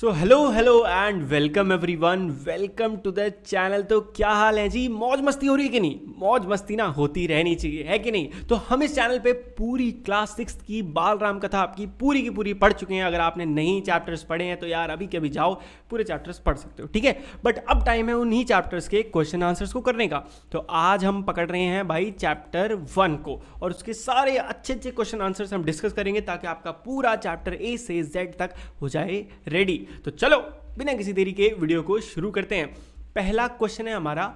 so hello hello and welcome everyone welcome to the channel तो क्या हाल है जी मौज मस्ती हो रही है कि नहीं मौज मस्ती ना होती रहनी चाहिए है कि नहीं तो हम इस चैनल पे पूरी क्लास सिक्स की बाल राम कथा आपकी पूरी की पूरी पढ़ चुके हैं अगर आपने नहीं चैप्टर्स पढ़े हैं तो यार अभी कभी जाओ पूरे चैप्टर्स पढ़ सकते हो ठीक है बट अब टाइम है उन्हीं चैप्टर्स के क्वेश्चन आंसर्स को करने का तो आज हम पकड़ रहे हैं भाई चैप्टर वन को और उसके सारे अच्छे अच्छे क्वेश्चन आंसर्स हम डिस्कस करेंगे ताकि आपका पूरा चैप्टर ए से जेड तक हो जाए रेडी तो चलो बिना किसी देरी के वीडियो को शुरू करते हैं पहला क्वेश्चन है हमारा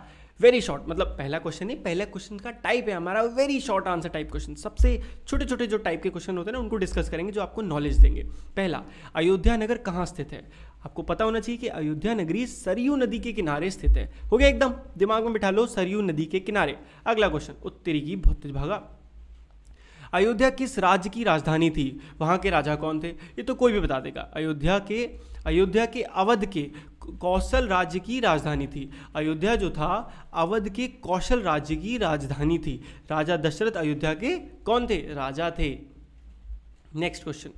वेरी शॉर्ट मतलब पहला क्वेश्चन नहीं पहला क्वेश्चन का टाइप है हमारा very short answer type question सबसे छोटे छोटे जो टाइप के क्वेश्चन होते हैं ना उनको डिस्कस करेंगे जो आपको नॉलेज देंगे पहला अयोध्या नगर कहाँ स्थित है आपको पता होना चाहिए कि अयोध्या नगरी सरयू नदी के किनारे स्थित है हो गया एकदम दिमाग में बिठा लो सरयू नदी के किनारे अगला क्वेश्चन उत्तरी की भौतिक भागा अयोध्या किस राज्य की राजधानी थी वहाँ के राजा कौन थे ये तो कोई भी बता देगा अयोध्या के अयोध्या के अवध के कौशल राज्य की राजधानी थी अयोध्या जो था अवध के कौशल राज्य की राजधानी थी राजा दशरथ अयोध्या के कौन थे राजा थे नेक्स्ट क्वेश्चन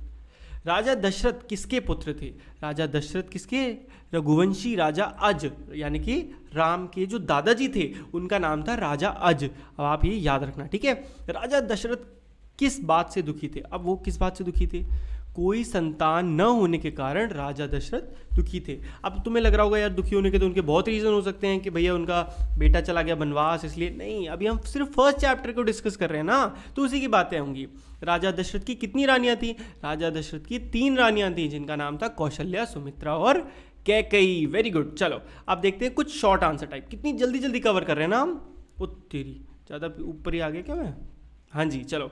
राजा दशरथ किसके पुत्र थे राजा दशरथ किसके रघुवंशी राजा अज यानी कि राम के जो दादाजी थे उनका नाम था राजा अज अब आप ये याद रखना ठीक है राजा दशरथ किस बात से दुखी थे अब वो किस बात से दुखी थे कोई संतान न होने के कारण राजा दशरथ दुखी थे अब तुम्हें लग रहा होगा यार दुखी होने के तो उनके बहुत रीज़न हो सकते हैं कि भैया उनका बेटा चला गया बनवास इसलिए नहीं अभी हम सिर्फ फर्स्ट चैप्टर को डिस्कस कर रहे हैं ना तो उसी की बातें होंगी राजा दशरथ की कितनी रानियाँ थीं राजा दशरथ की तीन रानियाँ थीं जिनका नाम था कौशल्या सुमित्रा और कैकई वेरी गुड चलो अब देखते हैं कुछ शॉर्ट आंसर टाइप कितनी जल्दी जल्दी कवर कर रहे हैं ना हम ओ तेरी ज़्यादा ऊपर ही आ गए क्या मैं हाँ जी चलो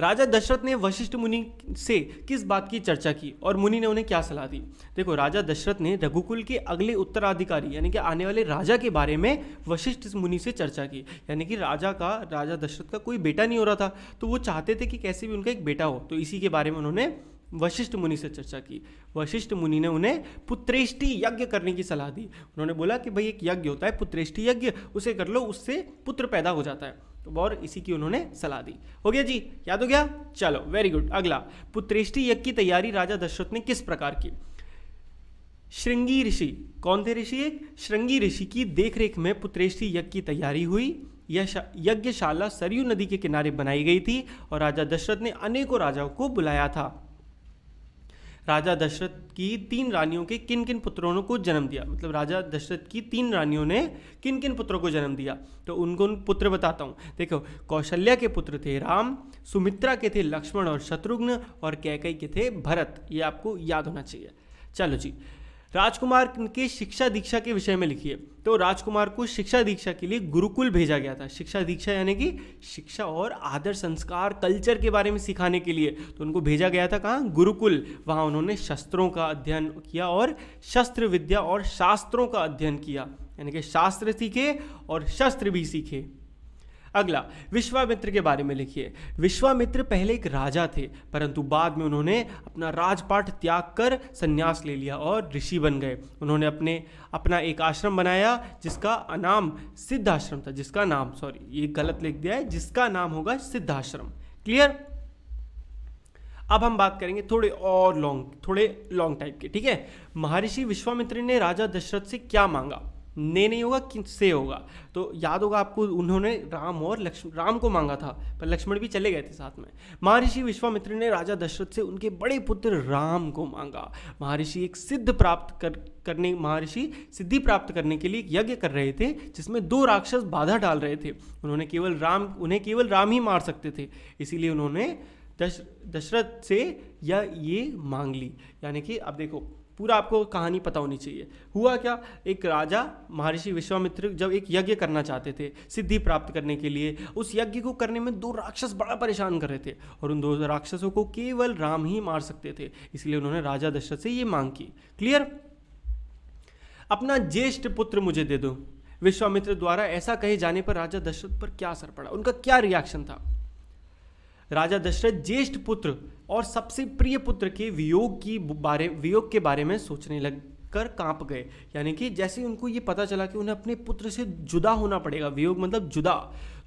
राजा दशरथ ने वशिष्ठ मुनि से किस बात की चर्चा की और मुनि ने उन्हें क्या सलाह दी देखो राजा दशरथ ने रघुकुल के अगले उत्तराधिकारी यानी कि आने वाले राजा के बारे में वशिष्ठ मुनि से चर्चा की यानी कि राजा का राजा दशरथ का कोई बेटा नहीं हो रहा था तो वो चाहते थे कि कैसे भी उनका एक बेटा हो तो इसी के बारे में उन्होंने वशिष्ठ मुनि से चर्चा की वशिष्ठ मुनि ने उन्हें पुत्रेष्टि यज्ञ करने की सलाह दी उन्होंने बोला कि भाई एक यज्ञ होता है पुत्रेष्टि यज्ञ उसे कर लो उससे पुत्र पैदा हो जाता है तो और इसी की उन्होंने सलाह दी हो गया जी याद हो गया चलो वेरी गुड अगला पुत्रेष्टि यज्ञ की तैयारी राजा दशरथ ने किस प्रकार की श्रृंगी ऋषि कौन थे ऋषि एक श्रृंगी ऋषि की देखरेख में पुत्रेष्टि यज्ञ की तैयारी हुई यह यज्ञशाला सरयू नदी के किनारे बनाई गई थी और राजा दशरथ ने अनेकों राजाओं को बुलाया था राजा दशरथ की तीन रानियों के किन किन पुत्रों को जन्म दिया मतलब राजा दशरथ की तीन रानियों ने किन किन पुत्रों को जन्म दिया तो उनको उन पुत्र बताता हूँ देखो कौशल्या के पुत्र थे राम सुमित्रा के थे लक्ष्मण और शत्रुघ्न और कैकई के थे भरत ये आपको याद होना चाहिए चलो जी राजकुमार की शिक्षा दीक्षा के विषय में लिखिए तो राजकुमार को शिक्षा दीक्षा के लिए गुरुकुल भेजा गया था शिक्षा दीक्षा यानी कि शिक्षा और आदर संस्कार कल्चर के बारे में सिखाने के लिए तो उनको भेजा गया था कहाँ गुरुकुल वहाँ उन्होंने शस्त्रों का अध्ययन किया और शस्त्र विद्या और शास्त्रों का अध्ययन किया यानी कि शास्त्र सीखे और शस्त्र भी सीखे अगला विश्वामित्र के बारे में लिखिए विश्वामित्र पहले एक राजा थे परंतु बाद में उन्होंने अपना राजपाट त्याग कर संन्यास ले लिया और ऋषि बन गए उन्होंने अपने अपना एक आश्रम बनाया जिसका नाम सिद्ध आश्रम था जिसका नाम सॉरी ये गलत लिख दिया है जिसका नाम होगा सिद्ध आश्रम क्लियर अब हम बात करेंगे थोड़े और लॉन्ग थोड़े लॉन्ग टाइप के ठीक है महर्षि विश्वामित्र ने राजा दशरथ से क्या मांगा ने नहीं होगा कि से होगा तो याद होगा आपको उन्होंने राम और लक्ष्मण राम को मांगा था पर लक्ष्मण भी चले गए थे साथ में महर्षि विश्वामित्र ने राजा दशरथ से उनके बड़े पुत्र राम को मांगा महर्षि एक सिद्ध प्राप्त कर करने महर्षि सिद्धि प्राप्त करने के लिए यज्ञ कर रहे थे जिसमें दो राक्षस बाधा डाल रहे थे उन्होंने केवल राम उन्हें केवल राम ही मार सकते थे इसीलिए उन्होंने दश दशरथ से या ये मांग ली यानी कि अब देखो पूरा आपको कहानी पता होनी चाहिए हुआ क्या एक राजा महर्षि विश्वामित्र जब एक यज्ञ करना चाहते थे सिद्धि प्राप्त करने के लिए उस यज्ञ को करने में दो राक्षस बड़ा परेशान कर रहे थे और उन दो राक्षसों को केवल राम ही मार सकते थे इसलिए उन्होंने राजा दशरथ से ये मांग की क्लियर अपना ज्येष्ठ पुत्र मुझे दे दो विश्वामित्र द्वारा ऐसा कहे जाने पर राजा दशरथ पर क्या असर पड़ा उनका क्या रिएक्शन था राजा दशरथ ज्येष्ठ पुत्र और सबसे प्रिय पुत्र के वियोग की बारे वियोग के बारे में सोचने लग कर कांप गए यानी कि जैसे उनको ये पता चला कि उन्हें अपने पुत्र से जुदा होना पड़ेगा वियोग मतलब जुदा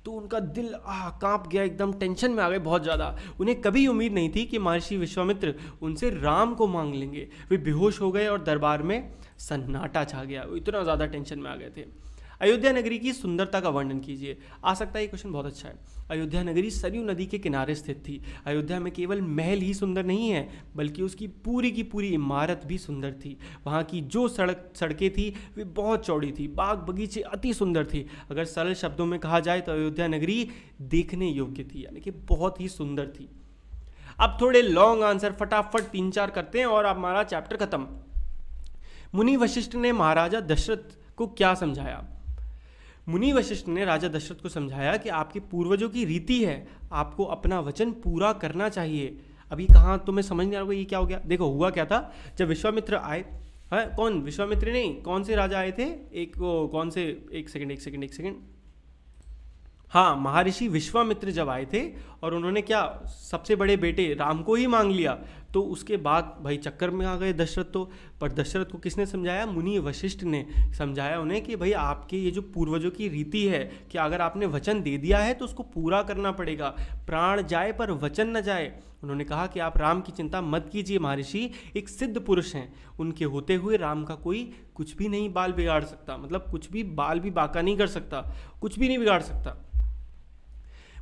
तो उनका दिल आह कांप गया एकदम टेंशन में आ गए बहुत ज़्यादा उन्हें कभी उम्मीद नहीं थी कि महर्षि विश्वामित्र उनसे राम को मांग लेंगे वे बेहोश हो गए और दरबार में सन्नाटा छा गया इतना ज़्यादा टेंशन में आ गए थे अयोध्या नगरी की सुंदरता का वर्णन कीजिए आ सकता है ये क्वेश्चन बहुत अच्छा है अयोध्या नगरी सरयू नदी के किनारे स्थित थी अयोध्या में केवल महल ही सुंदर नहीं है बल्कि उसकी पूरी की पूरी इमारत भी सुंदर थी वहाँ की जो सड़क सड़कें थी वे बहुत चौड़ी थी बाग बगीचे अति सुंदर थी अगर सरल शब्दों में कहा जाए तो अयोध्या नगरी देखने योग्य थी यानी कि बहुत ही सुंदर थी अब थोड़े लॉन्ग आंसर फटाफट तीन चार करते हैं और हमारा चैप्टर खत्म मुनि वशिष्ठ ने महाराजा दशरथ को क्या समझाया मुनि वशिष्ठ ने राजा दशरथ को समझाया कि आपके पूर्वजों की रीति है आपको अपना वचन पूरा करना चाहिए अभी कहाँ तुम्हें समझ नहीं आ रहा ये क्या हो गया देखो हुआ क्या था जब विश्वामित्र आए है कौन विश्वामित्र नहीं कौन से राजा आए थे एक कौन से एक सेकंड एक सेकंड एक सेकंड हाँ महर्षि विश्वामित्र जब आए थे और उन्होंने क्या सबसे बड़े बेटे राम को ही मांग लिया तो उसके बाद भाई चक्कर में आ गए दशरथ तो पर दशरथ को किसने समझाया मुनि वशिष्ठ ने समझाया उन्हें कि भाई आपके ये जो पूर्वजों की रीति है कि अगर आपने वचन दे दिया है तो उसको पूरा करना पड़ेगा प्राण जाए पर वचन न जाए उन्होंने कहा कि आप राम की चिंता मत कीजिए महर्षि एक सिद्ध पुरुष हैं उनके होते हुए राम का कोई कुछ भी नहीं बाल बिगाड़ सकता मतलब कुछ भी बाल भी बाका नहीं कर सकता कुछ भी नहीं बिगाड़ सकता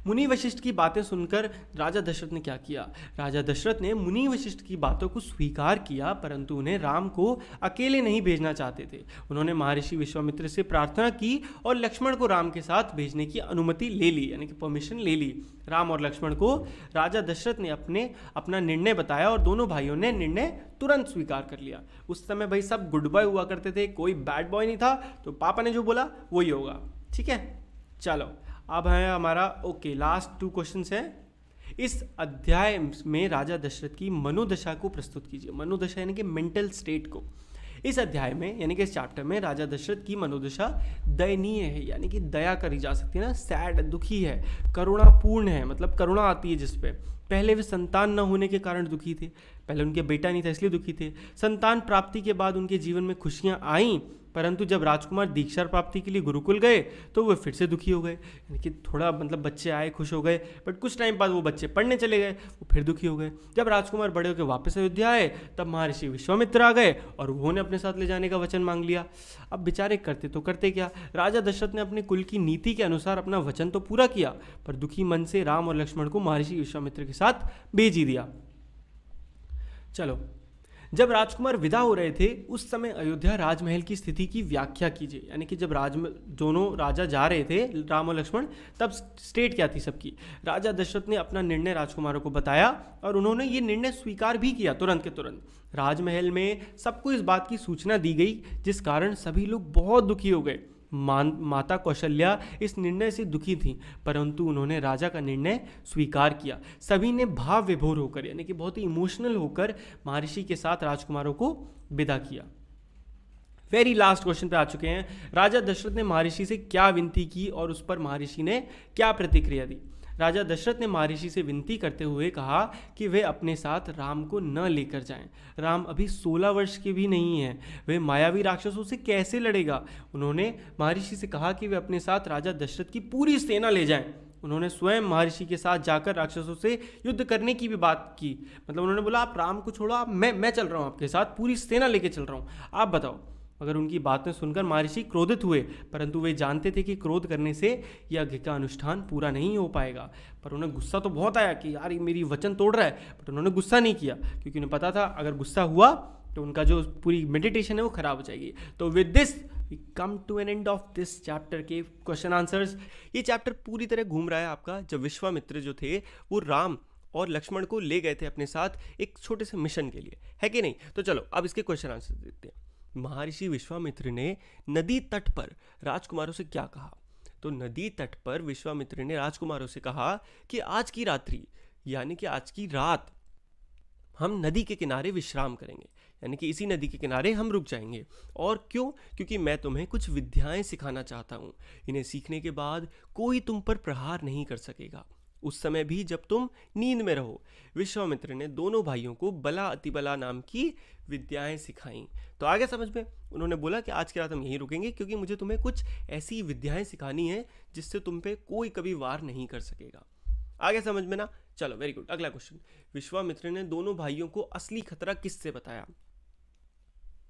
मुनि वशिष्ठ की बातें सुनकर राजा दशरथ ने क्या किया राजा दशरथ ने मुनि वशिष्ठ की बातों को स्वीकार किया परंतु उन्हें राम को अकेले नहीं भेजना चाहते थे उन्होंने महर्षि विश्वामित्र से प्रार्थना की और लक्ष्मण को राम के साथ भेजने की अनुमति ले ली यानी कि परमिशन ले ली राम और लक्ष्मण को राजा दशरथ ने अपने अपना निर्णय बताया और दोनों भाइयों ने निर्णय तुरंत स्वीकार कर लिया उस समय भाई सब गुड बॉय हुआ करते थे कोई बैड बॉय नहीं था तो पापा ने जो बोला वही होगा ठीक है चलो अब है हमारा ओके लास्ट टू क्वेश्चन है इस अध्याय में राजा दशरथ की मनोदशा को प्रस्तुत कीजिए मनोदशा यानी कि मेंटल स्टेट को इस अध्याय में यानी कि इस चैप्टर में राजा दशरथ की मनोदशा दयनीय है यानी कि दया करी जा सकती है ना सैड दुखी है करुणापूर्ण है मतलब करुणा आती है जिसपे पहले वे संतान न होने के कारण दुखी थे पहले उनके बेटा नहीं था इसलिए दुखी थे संतान प्राप्ति के बाद उनके जीवन में खुशियाँ आईं परंतु जब राजकुमार दीक्षा प्राप्ति के लिए गुरुकुल गए तो वे फिर से दुखी हो गए यानी कि थोड़ा मतलब बच्चे आए खुश हो गए बट कुछ टाइम बाद वो बच्चे पढ़ने चले गए वो फिर दुखी हो गए जब राजकुमार बड़े होकर वापस अयोध्या आए तब महर्षि विश्वामित्र आ गए और उन्होंने अपने साथ ले जाने का वचन मांग लिया अब बेचारे करते तो करते क्या राजा दशरथ ने अपने कुल की नीति के अनुसार अपना वचन तो पूरा किया पर दुखी मन से राम और लक्ष्मण को महर्षि विश्वामित्र के साथ भेज ही दिया चलो जब राजकुमार विदा हो रहे थे उस समय अयोध्या राजमहल की स्थिति की व्याख्या कीजिए यानी कि जब राज दोनों राजा जा रहे थे राम और लक्ष्मण तब स्टेट क्या थी सबकी राजा दशरथ ने अपना निर्णय राजकुमारों को बताया और उन्होंने ये निर्णय स्वीकार भी किया तुरंत के तुरंत राजमहल में सबको इस बात की सूचना दी गई जिस कारण सभी लोग बहुत दुखी हो गए मान माता कौशल्या इस निर्णय से दुखी थी परंतु उन्होंने राजा का निर्णय स्वीकार किया सभी ने भाव विभोर होकर यानी कि बहुत ही इमोशनल होकर महर्षि के साथ राजकुमारों को विदा किया वेरी लास्ट क्वेश्चन पे आ चुके हैं राजा दशरथ ने महर्षि से क्या विनती की और उस पर महर्षि ने क्या प्रतिक्रिया दी राजा दशरथ ने महर्षि से विनती करते हुए कहा कि वे अपने साथ राम को न लेकर जाएं राम अभी 16 वर्ष के भी नहीं हैं वे मायावी राक्षसों से कैसे लड़ेगा उन्होंने महर्षि से कहा कि वे अपने साथ राजा दशरथ की पूरी सेना ले जाएं उन्होंने स्वयं महर्षि के साथ जाकर राक्षसों से युद्ध करने की भी बात की मतलब उन्होंने बोला आप राम को छोड़ो आप मैं मैं चल रहा हूँ आपके साथ पूरी सेना लेके चल रहा हूँ आप बताओ मगर उनकी बातें सुनकर महर्षि क्रोधित हुए परंतु वे जानते थे कि क्रोध करने से यज्ञ का अनुष्ठान पूरा नहीं हो पाएगा पर उन्हें गुस्सा तो बहुत आया कि यार ये मेरी वचन तोड़ रहा है बट उन्होंने गुस्सा नहीं किया क्योंकि उन्हें पता था अगर गुस्सा हुआ तो उनका जो पूरी मेडिटेशन है वो खराब हो जाएगी तो with this we come to an end of this chapter के क्वेश्चन आंसर्स ये चैप्टर पूरी तरह घूम रहा है आपका जब विश्वामित्र जो थे वो राम और लक्ष्मण को ले गए थे अपने साथ एक छोटे से मिशन के लिए है कि नहीं तो चलो अब इसके क्वेश्चन आंसर देखते हैं महर्षि विश्वामित्र ने नदी तट पर राजकुमारों से क्या कहा तो नदी तट पर विश्वामित्र ने राजकुमारों से कहा कि आज की रात्रि यानी कि आज की रात हम नदी के किनारे विश्राम करेंगे यानी कि इसी नदी के किनारे हम रुक जाएंगे और क्यों क्योंकि मैं तुम्हें कुछ विद्याएं सिखाना चाहता हूँ इन्हें सीखने के बाद कोई तुम पर प्रहार नहीं कर सकेगा उस समय भी जब तुम नींद में रहो विश्वामित्र ने दोनों भाइयों को बला अतिबला नाम की विद्याएं सिखाई तो आगे समझ में उन्होंने बोला कि आज की रात हम यहीं रुकेंगे क्योंकि मुझे तुम्हें कुछ ऐसी विद्याएं सिखानी है जिससे तुम पे कोई कभी वार नहीं कर सकेगा आगे समझ में ना चलो वेरी गुड अगला क्वेश्चन विश्वामित्र ने दोनों भाइयों को असली खतरा किससे बताया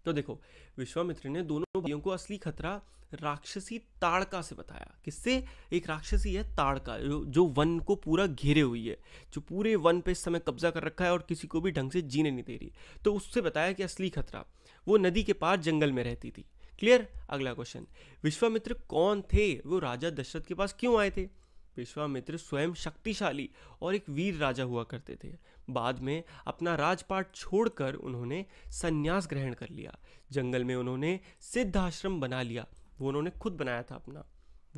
तो देखो विश्वामित्र ने दोनों भाइयों को असली खतरा राक्षसी ताड़का से बताया किससे एक राक्षसी है ताड़का जो जो वन को पूरा घेरे हुई है जो पूरे वन पे इस समय कब्जा कर रखा है और किसी को भी ढंग से जीने नहीं दे रही तो उससे बताया कि असली खतरा वो नदी के पास जंगल में रहती थी क्लियर अगला क्वेश्चन विश्वामित्र कौन थे वो राजा दशरथ के पास क्यों आए थे विश्वामित्र स्वयं शक्तिशाली और एक वीर राजा हुआ करते थे बाद में अपना राजपाट छोड़कर उन्होंने संन्यास ग्रहण कर लिया जंगल में उन्होंने सिद्ध आश्रम बना लिया वो उन्होंने खुद बनाया था अपना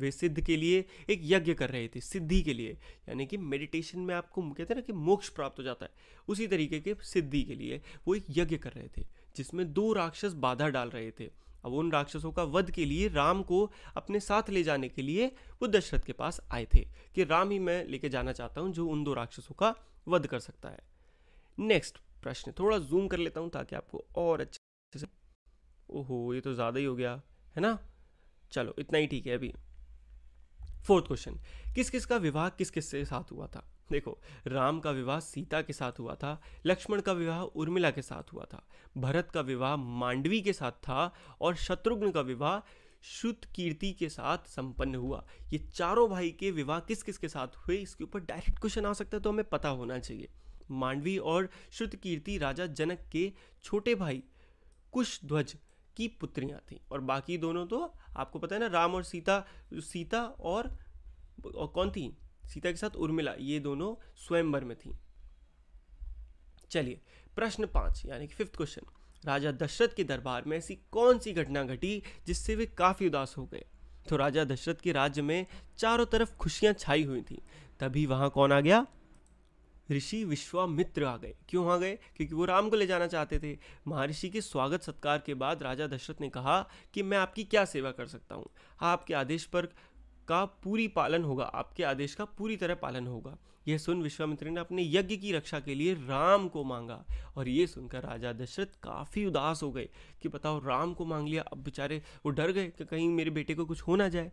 वे सिद्ध के लिए एक यज्ञ कर रहे थे सिद्धि के लिए यानी कि मेडिटेशन में आपको कहते हैं ना कि मोक्ष प्राप्त हो जाता है उसी तरीके के सिद्धि के लिए वो एक यज्ञ कर रहे थे जिसमें दो राक्षस बाधा डाल रहे थे अब उन राक्षसों का वध के लिए राम को अपने साथ ले जाने के लिए वो दशरथ के पास आए थे कि राम ही मैं लेके जाना चाहता हूँ जो उन दो राक्षसों का वध कर सकता है नेक्स्ट प्रश्न थोड़ा जूम कर लेता हूँ ताकि आपको और अच्छे से ओहो ये तो ज़्यादा ही हो गया है ना चलो इतना ही ठीक है अभी फोर्थ क्वेश्चन किस किस का विवाह किस किस से साथ हुआ था देखो राम का विवाह सीता के साथ हुआ था लक्ष्मण का विवाह उर्मिला के साथ हुआ था भरत का विवाह मांडवी के साथ था और शत्रुघ्न का विवाह शुद्ध कीर्ति के साथ संपन्न हुआ ये चारों भाई के विवाह किस किस के साथ हुए इसके ऊपर डायरेक्ट क्वेश्चन आ सकता है तो हमें पता होना चाहिए मांडवी और शुद्ध कीर्ति राजा जनक के छोटे भाई कुश ध्वज की पुत्रियां थीं और बाकी दोनों तो आपको पता है ना राम और सीता सीता और, और कौन थी सीता के साथ उर्मिला ये दोनों स्वयंवर में थी चलिए प्रश्न पांच यानी कि फिफ्थ क्वेश्चन राजा दशरथ के दरबार में ऐसी कौन सी घटना घटी जिससे वे काफ़ी उदास हो गए तो राजा दशरथ के राज्य में चारों तरफ खुशियाँ छाई हुई थी तभी वहाँ कौन आ गया ऋषि विश्वामित्र आ गए क्यों आ गए क्योंकि वो राम को ले जाना चाहते थे महर्षि के स्वागत सत्कार के बाद राजा दशरथ ने कहा कि मैं आपकी क्या सेवा कर सकता हूँ आपके आदेश पर का पूरी पालन होगा आपके आदेश का पूरी तरह पालन होगा यह सुन विश्वामित्र ने अपने यज्ञ की रक्षा के लिए राम को मांगा और ये सुनकर राजा दशरथ काफ़ी उदास हो गए कि बताओ राम को मांग लिया अब बेचारे वो डर गए कि कहीं मेरे बेटे को कुछ हो ना जाए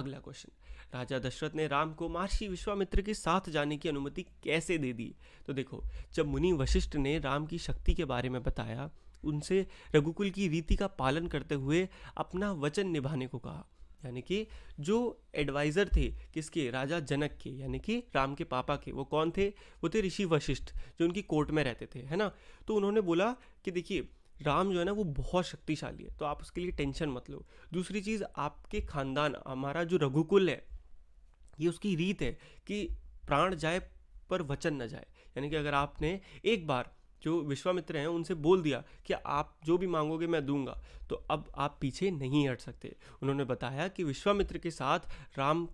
अगला क्वेश्चन राजा दशरथ ने राम को महर्षि विश्वामित्र के साथ जाने की अनुमति कैसे दे दी तो देखो जब मुनि वशिष्ठ ने राम की शक्ति के बारे में बताया उनसे रघुकुल की रीति का पालन करते हुए अपना वचन निभाने को कहा यानी कि जो एडवाइज़र थे किसके राजा जनक के यानी कि राम के पापा के वो कौन थे वो थे ऋषि वशिष्ठ जो उनकी कोर्ट में रहते थे है ना तो उन्होंने बोला कि देखिए राम जो है ना वो बहुत शक्तिशाली है तो आप उसके लिए टेंशन मत लो दूसरी चीज़ आपके खानदान हमारा जो रघुकुल है ये उसकी रीत है कि प्राण जाए पर वचन न जाए यानी कि अगर आपने एक बार जो विश्वामित्र हैं उनसे बोल दिया कि आप जो भी मांगोगे मैं दूंगा तो अब आप पीछे नहीं हट सकते उन्होंने बताया कि विश्वामित्र के साथ राम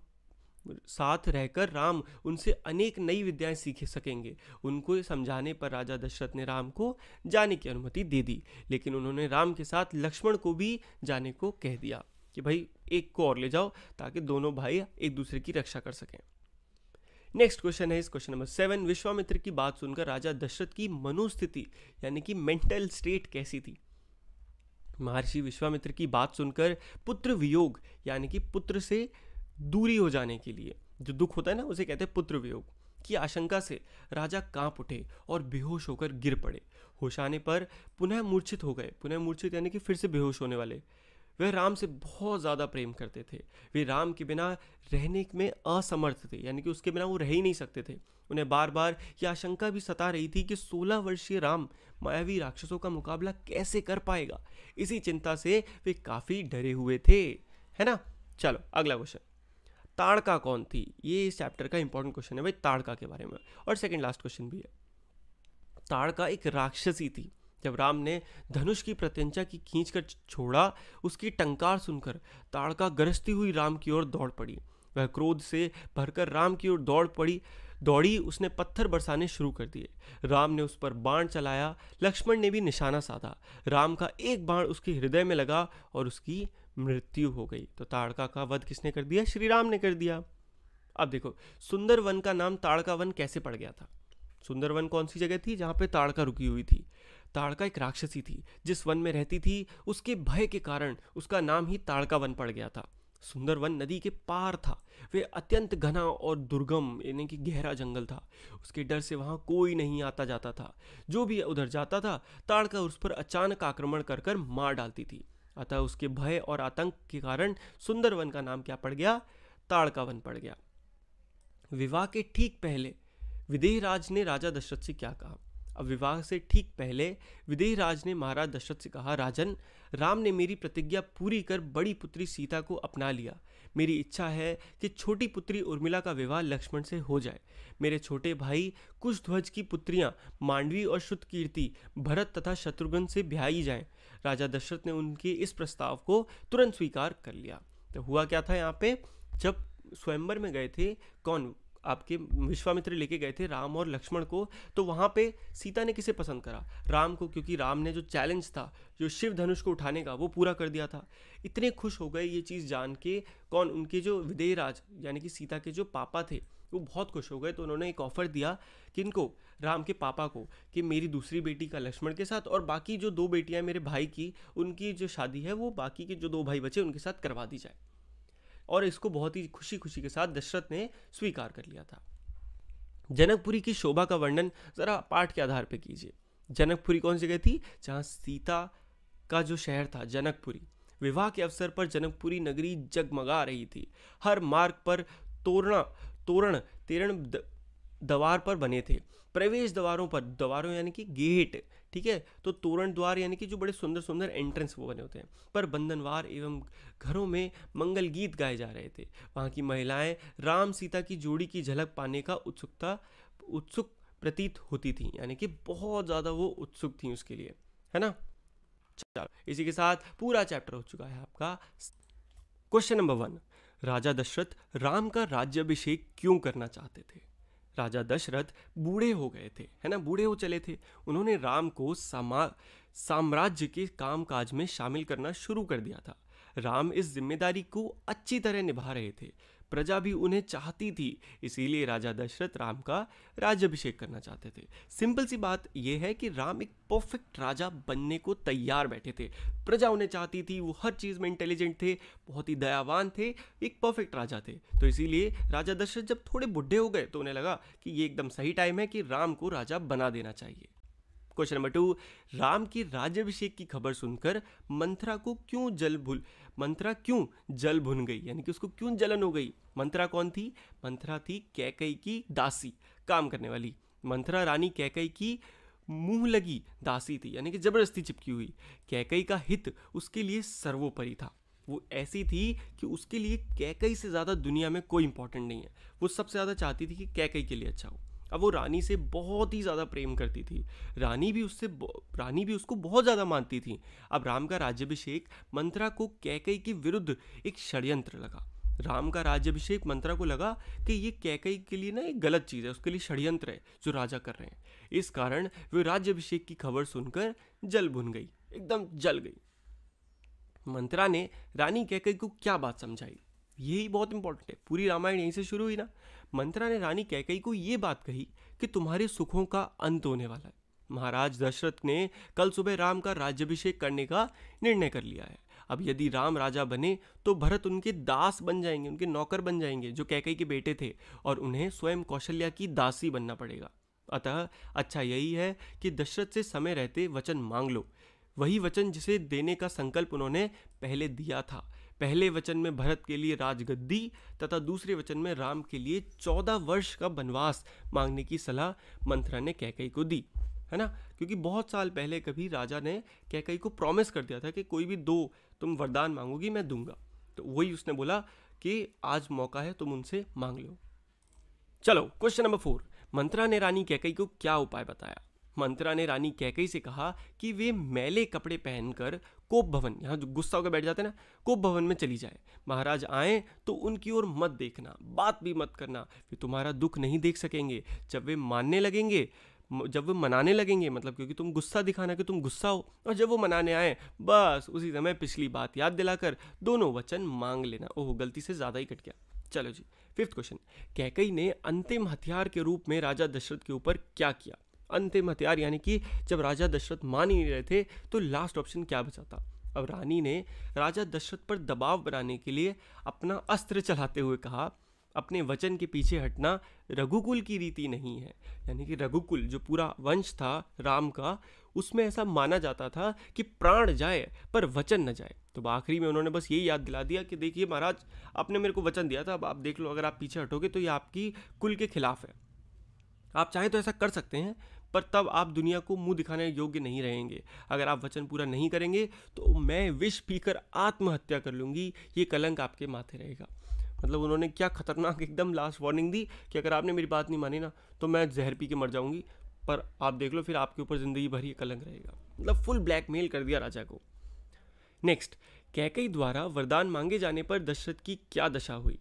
साथ रहकर राम उनसे अनेक नई विद्याएं सीख सकेंगे उनको समझाने पर राजा दशरथ ने राम को जाने की अनुमति दे दी लेकिन उन्होंने राम के साथ लक्ष्मण को भी जाने को कह दिया कि भाई एक को और ले जाओ ताकि दोनों भाई एक दूसरे की रक्षा कर सकें नेक्स्ट क्वेश्चन है इस क्वेश्चन नंबर सेवन विश्वामित्र की बात सुनकर राजा दशरथ की मनोस्थिति यानी कि मेंटल स्टेट कैसी थी महर्षि विश्वामित्र की बात सुनकर पुत्र वियोग यानी कि पुत्र से दूरी हो जाने के लिए जो दुख होता है ना उसे कहते हैं पुत्र वियोग की आशंका से राजा कांप उठे और बेहोश होकर गिर पड़े होश आने पर पुनः मूर्छित हो गए पुनः मूर्छित यानी कि फिर से बेहोश होने वाले वह राम से बहुत ज़्यादा प्रेम करते थे वे राम के बिना रहने में असमर्थ थे यानी कि उसके बिना वो रह ही नहीं सकते थे उन्हें बार बार ये आशंका भी सता रही थी कि 16 वर्षीय राम मायावी राक्षसों का मुकाबला कैसे कर पाएगा इसी चिंता से वे काफ़ी डरे हुए थे है ना चलो अगला क्वेश्चन ताड़का कौन थी ये इस चैप्टर का इंपॉर्टेंट क्वेश्चन है भाई ताड़का के बारे में और सेकंड लास्ट क्वेश्चन भी है ताड़का एक राक्षसी थी जब राम ने धनुष की प्रत्यंचा की खींच कर छोड़ा उसकी टंकार सुनकर ताड़का गरजती हुई राम की ओर दौड़ पड़ी वह क्रोध से भरकर राम की ओर दौड़ पड़ी दौड़ी उसने पत्थर बरसाने शुरू कर दिए राम ने उस पर बाण चलाया लक्ष्मण ने भी निशाना साधा राम का एक बाण उसके हृदय में लगा और उसकी मृत्यु हो गई तो ताड़का का वध किसने कर दिया श्री राम ने कर दिया अब देखो सुंदर वन का नाम ताड़का वन कैसे पड़ गया था सुंदरवन कौन सी जगह थी जहाँ पे ताड़का रुकी हुई थी ताड़का एक राक्षसी थी जिस वन में रहती थी उसके भय के कारण उसका नाम ही ताड़का वन पड़ गया था सुंदरवन नदी के पार था वे अत्यंत घना और दुर्गम यानी कि गहरा जंगल था उसके डर से वहाँ कोई नहीं आता जाता था जो भी उधर जाता था ताड़का उस पर अचानक आक्रमण कर कर मार डालती थी अतः उसके भय और आतंक के कारण सुंदरवन का नाम क्या पड़ गया ताड़का वन पड़ गया विवाह के ठीक पहले विदेहराज ने राजा दशरथ से क्या कहा अब विवाह से ठीक पहले राज ने महाराज दशरथ से कहा राजन राम ने मेरी प्रतिज्ञा पूरी कर बड़ी पुत्री सीता को अपना लिया मेरी इच्छा है कि छोटी पुत्री उर्मिला का विवाह लक्ष्मण से हो जाए मेरे छोटे भाई कुशध्वज ध्वज की पुत्रियां मांडवी और कीर्ति भरत तथा शत्रुघ्न से ब्याई जाएं राजा दशरथ ने उनके इस प्रस्ताव को तुरंत स्वीकार कर लिया तो हुआ क्या था यहाँ पे जब स्वयंवर में गए थे कौन आपके विश्वामित्र लेके गए थे राम और लक्ष्मण को तो वहाँ पे सीता ने किसे पसंद करा राम को क्योंकि राम ने जो चैलेंज था जो शिव धनुष को उठाने का वो पूरा कर दिया था इतने खुश हो गए ये चीज़ जान के कौन उनके जो राज यानी कि सीता के जो पापा थे वो बहुत खुश हो गए तो उन्होंने एक ऑफ़र दिया कि इनको राम के पापा को कि मेरी दूसरी बेटी का लक्ष्मण के साथ और बाकी जो दो बेटियां मेरे भाई की उनकी जो शादी है वो बाकी के जो दो भाई बचे उनके साथ करवा दी जाए और इसको बहुत ही खुशी खुशी के साथ दशरथ ने स्वीकार कर लिया था जनकपुरी की शोभा का वर्णन जरा पाठ के आधार पर कीजिए जनकपुरी कौन सी जगह थी जहाँ सीता का जो शहर था जनकपुरी विवाह के अवसर पर जनकपुरी नगरी जगमगा रही थी हर मार्ग पर तोरणा तोरण तेरण दवार पर बने थे प्रवेश द्वारों पर द्वारों यानी कि गेट ठीक है तो तोरण द्वार यानी कि जो बड़े सुंदर सुंदर एंट्रेंस वो बने होते हैं पर बंधनवार एवं घरों में मंगल गीत गाए जा रहे थे वहाँ की महिलाएं राम सीता की जोड़ी की झलक पाने का उत्सुकता उत्सुक प्रतीत होती थी यानी कि बहुत ज़्यादा वो उत्सुक थी उसके लिए है ना चलो इसी के साथ पूरा चैप्टर हो चुका है आपका क्वेश्चन नंबर वन राजा दशरथ राम का राज्याभिषेक क्यों करना चाहते थे राजा दशरथ बूढ़े हो गए थे है ना बूढ़े हो चले थे उन्होंने राम को समा साम्राज्य के कामकाज में शामिल करना शुरू कर दिया था राम इस जिम्मेदारी को अच्छी तरह निभा रहे थे प्रजा भी उन्हें चाहती थी इसीलिए राजा दशरथ राम का राज्यभिषेक करना चाहते थे सिंपल सी बात यह है कि राम एक परफेक्ट राजा बनने को तैयार बैठे थे प्रजा उन्हें चाहती थी वो हर चीज़ में इंटेलिजेंट थे बहुत ही दयावान थे एक परफेक्ट राजा थे तो इसीलिए राजा दशरथ जब थोड़े बुढ़े हो गए तो उन्हें लगा कि ये एकदम सही टाइम है कि राम को राजा बना देना चाहिए क्वेश्चन नंबर टू राम की राज्यभिषेक की खबर सुनकर मंथरा को क्यों जल भूल मंथरा क्यों जल भुन गई यानी कि उसको क्यों जलन हो गई मंथरा कौन थी मंथरा थी कैकई की दासी काम करने वाली मंथरा रानी कैकई की मुंह लगी दासी थी यानी कि जबरदस्ती चिपकी हुई कैकई का हित उसके लिए सर्वोपरि था वो ऐसी थी कि उसके लिए कैकई से ज़्यादा दुनिया में कोई इंपॉर्टेंट नहीं है वो सबसे ज़्यादा चाहती थी कि कैकई के लिए अच्छा हो अब वो रानी से बहुत ही ज़्यादा प्रेम करती थी रानी भी उससे रानी भी उसको बहुत ज़्यादा मानती थी अब राम का राज्यभिषेक मंत्रा को कैकई के विरुद्ध एक षड्यंत्र लगा राम का राज्यभिषेक मंत्रा को लगा कि ये कैकई के लिए ना एक गलत चीज़ है उसके लिए षड्यंत्र है जो राजा कर रहे हैं इस कारण वे राज्यभिषेक की खबर सुनकर जल भुन गई एकदम जल गई मंत्रा ने रानी कैकई को क्या बात समझाई यही बहुत इंपॉर्टेंट है पूरी रामायण यहीं से शुरू हुई ना मंत्रा ने रानी कैकई को ये बात कही कि तुम्हारे सुखों का अंत होने वाला है महाराज दशरथ ने कल सुबह राम का राज्यभिषेक करने का निर्णय कर लिया है अब यदि राम राजा बने तो भरत उनके दास बन जाएंगे उनके नौकर बन जाएंगे जो कैकई के बेटे थे और उन्हें स्वयं कौशल्या की दासी बनना पड़ेगा अतः अच्छा यही है कि दशरथ से समय रहते वचन मांग लो वही वचन जिसे देने का संकल्प उन्होंने पहले दिया था पहले वचन में भरत के लिए राजगद्दी तथा दूसरे वचन में राम के लिए चौदह वर्ष का वनवास मांगने की सलाह मंथरा ने कैकई को दी है ना क्योंकि बहुत साल पहले कभी राजा ने कैकई को प्रॉमिस कर दिया था कि कोई भी दो तुम वरदान मांगोगी मैं दूंगा तो वही उसने बोला कि आज मौका है तुम उनसे मांग लो चलो क्वेश्चन नंबर फोर मंत्रा ने रानी कैकई को क्या उपाय बताया मंत्रा ने रानी कैकई से कहा कि वे मैले कपड़े पहनकर कोप भवन यहाँ जो गुस्सा होकर बैठ जाते हैं ना कोप भवन में चली जाए महाराज आए तो उनकी ओर मत देखना बात भी मत करना वे तुम्हारा दुख नहीं देख सकेंगे जब वे मानने लगेंगे जब वे मनाने लगेंगे मतलब क्योंकि तुम गुस्सा दिखाना कि तुम गुस्सा हो और जब वो मनाने आए बस उसी समय पिछली बात याद दिलाकर दोनों वचन मांग लेना ओह गलती से ज़्यादा ही कट गया चलो जी फिफ्थ क्वेश्चन कैकई ने अंतिम हथियार के रूप में राजा दशरथ के ऊपर क्या किया अंतिम हथियार यानी कि जब राजा दशरथ मान ही नहीं रहे थे तो लास्ट ऑप्शन क्या बचा था अब रानी ने राजा दशरथ पर दबाव बनाने के लिए अपना अस्त्र चलाते हुए कहा अपने वचन के पीछे हटना रघुकुल की रीति नहीं है यानी कि रघुकुल जो पूरा वंश था राम का उसमें ऐसा माना जाता था कि प्राण जाए पर वचन न जाए तो आखिरी में उन्होंने बस यही याद दिला दिया कि देखिए महाराज आपने मेरे को वचन दिया था अब आप देख लो अगर आप पीछे हटोगे तो ये आपकी कुल के खिलाफ है आप चाहें तो ऐसा कर सकते हैं पर तब आप दुनिया को मुंह दिखाने योग्य नहीं रहेंगे अगर आप वचन पूरा नहीं करेंगे तो मैं विष पीकर आत्महत्या कर लूँगी ये कलंक आपके माथे रहेगा मतलब उन्होंने क्या खतरनाक एकदम लास्ट वार्निंग दी कि अगर आपने मेरी बात नहीं मानी ना तो मैं जहर पी के मर जाऊँगी पर आप देख लो फिर आपके ऊपर ज़िंदगी भर ये कलंक रहेगा मतलब फुल ब्लैकमेल कर दिया राजा को नेक्स्ट कैकई द्वारा वरदान मांगे जाने पर दशरथ की क्या दशा हुई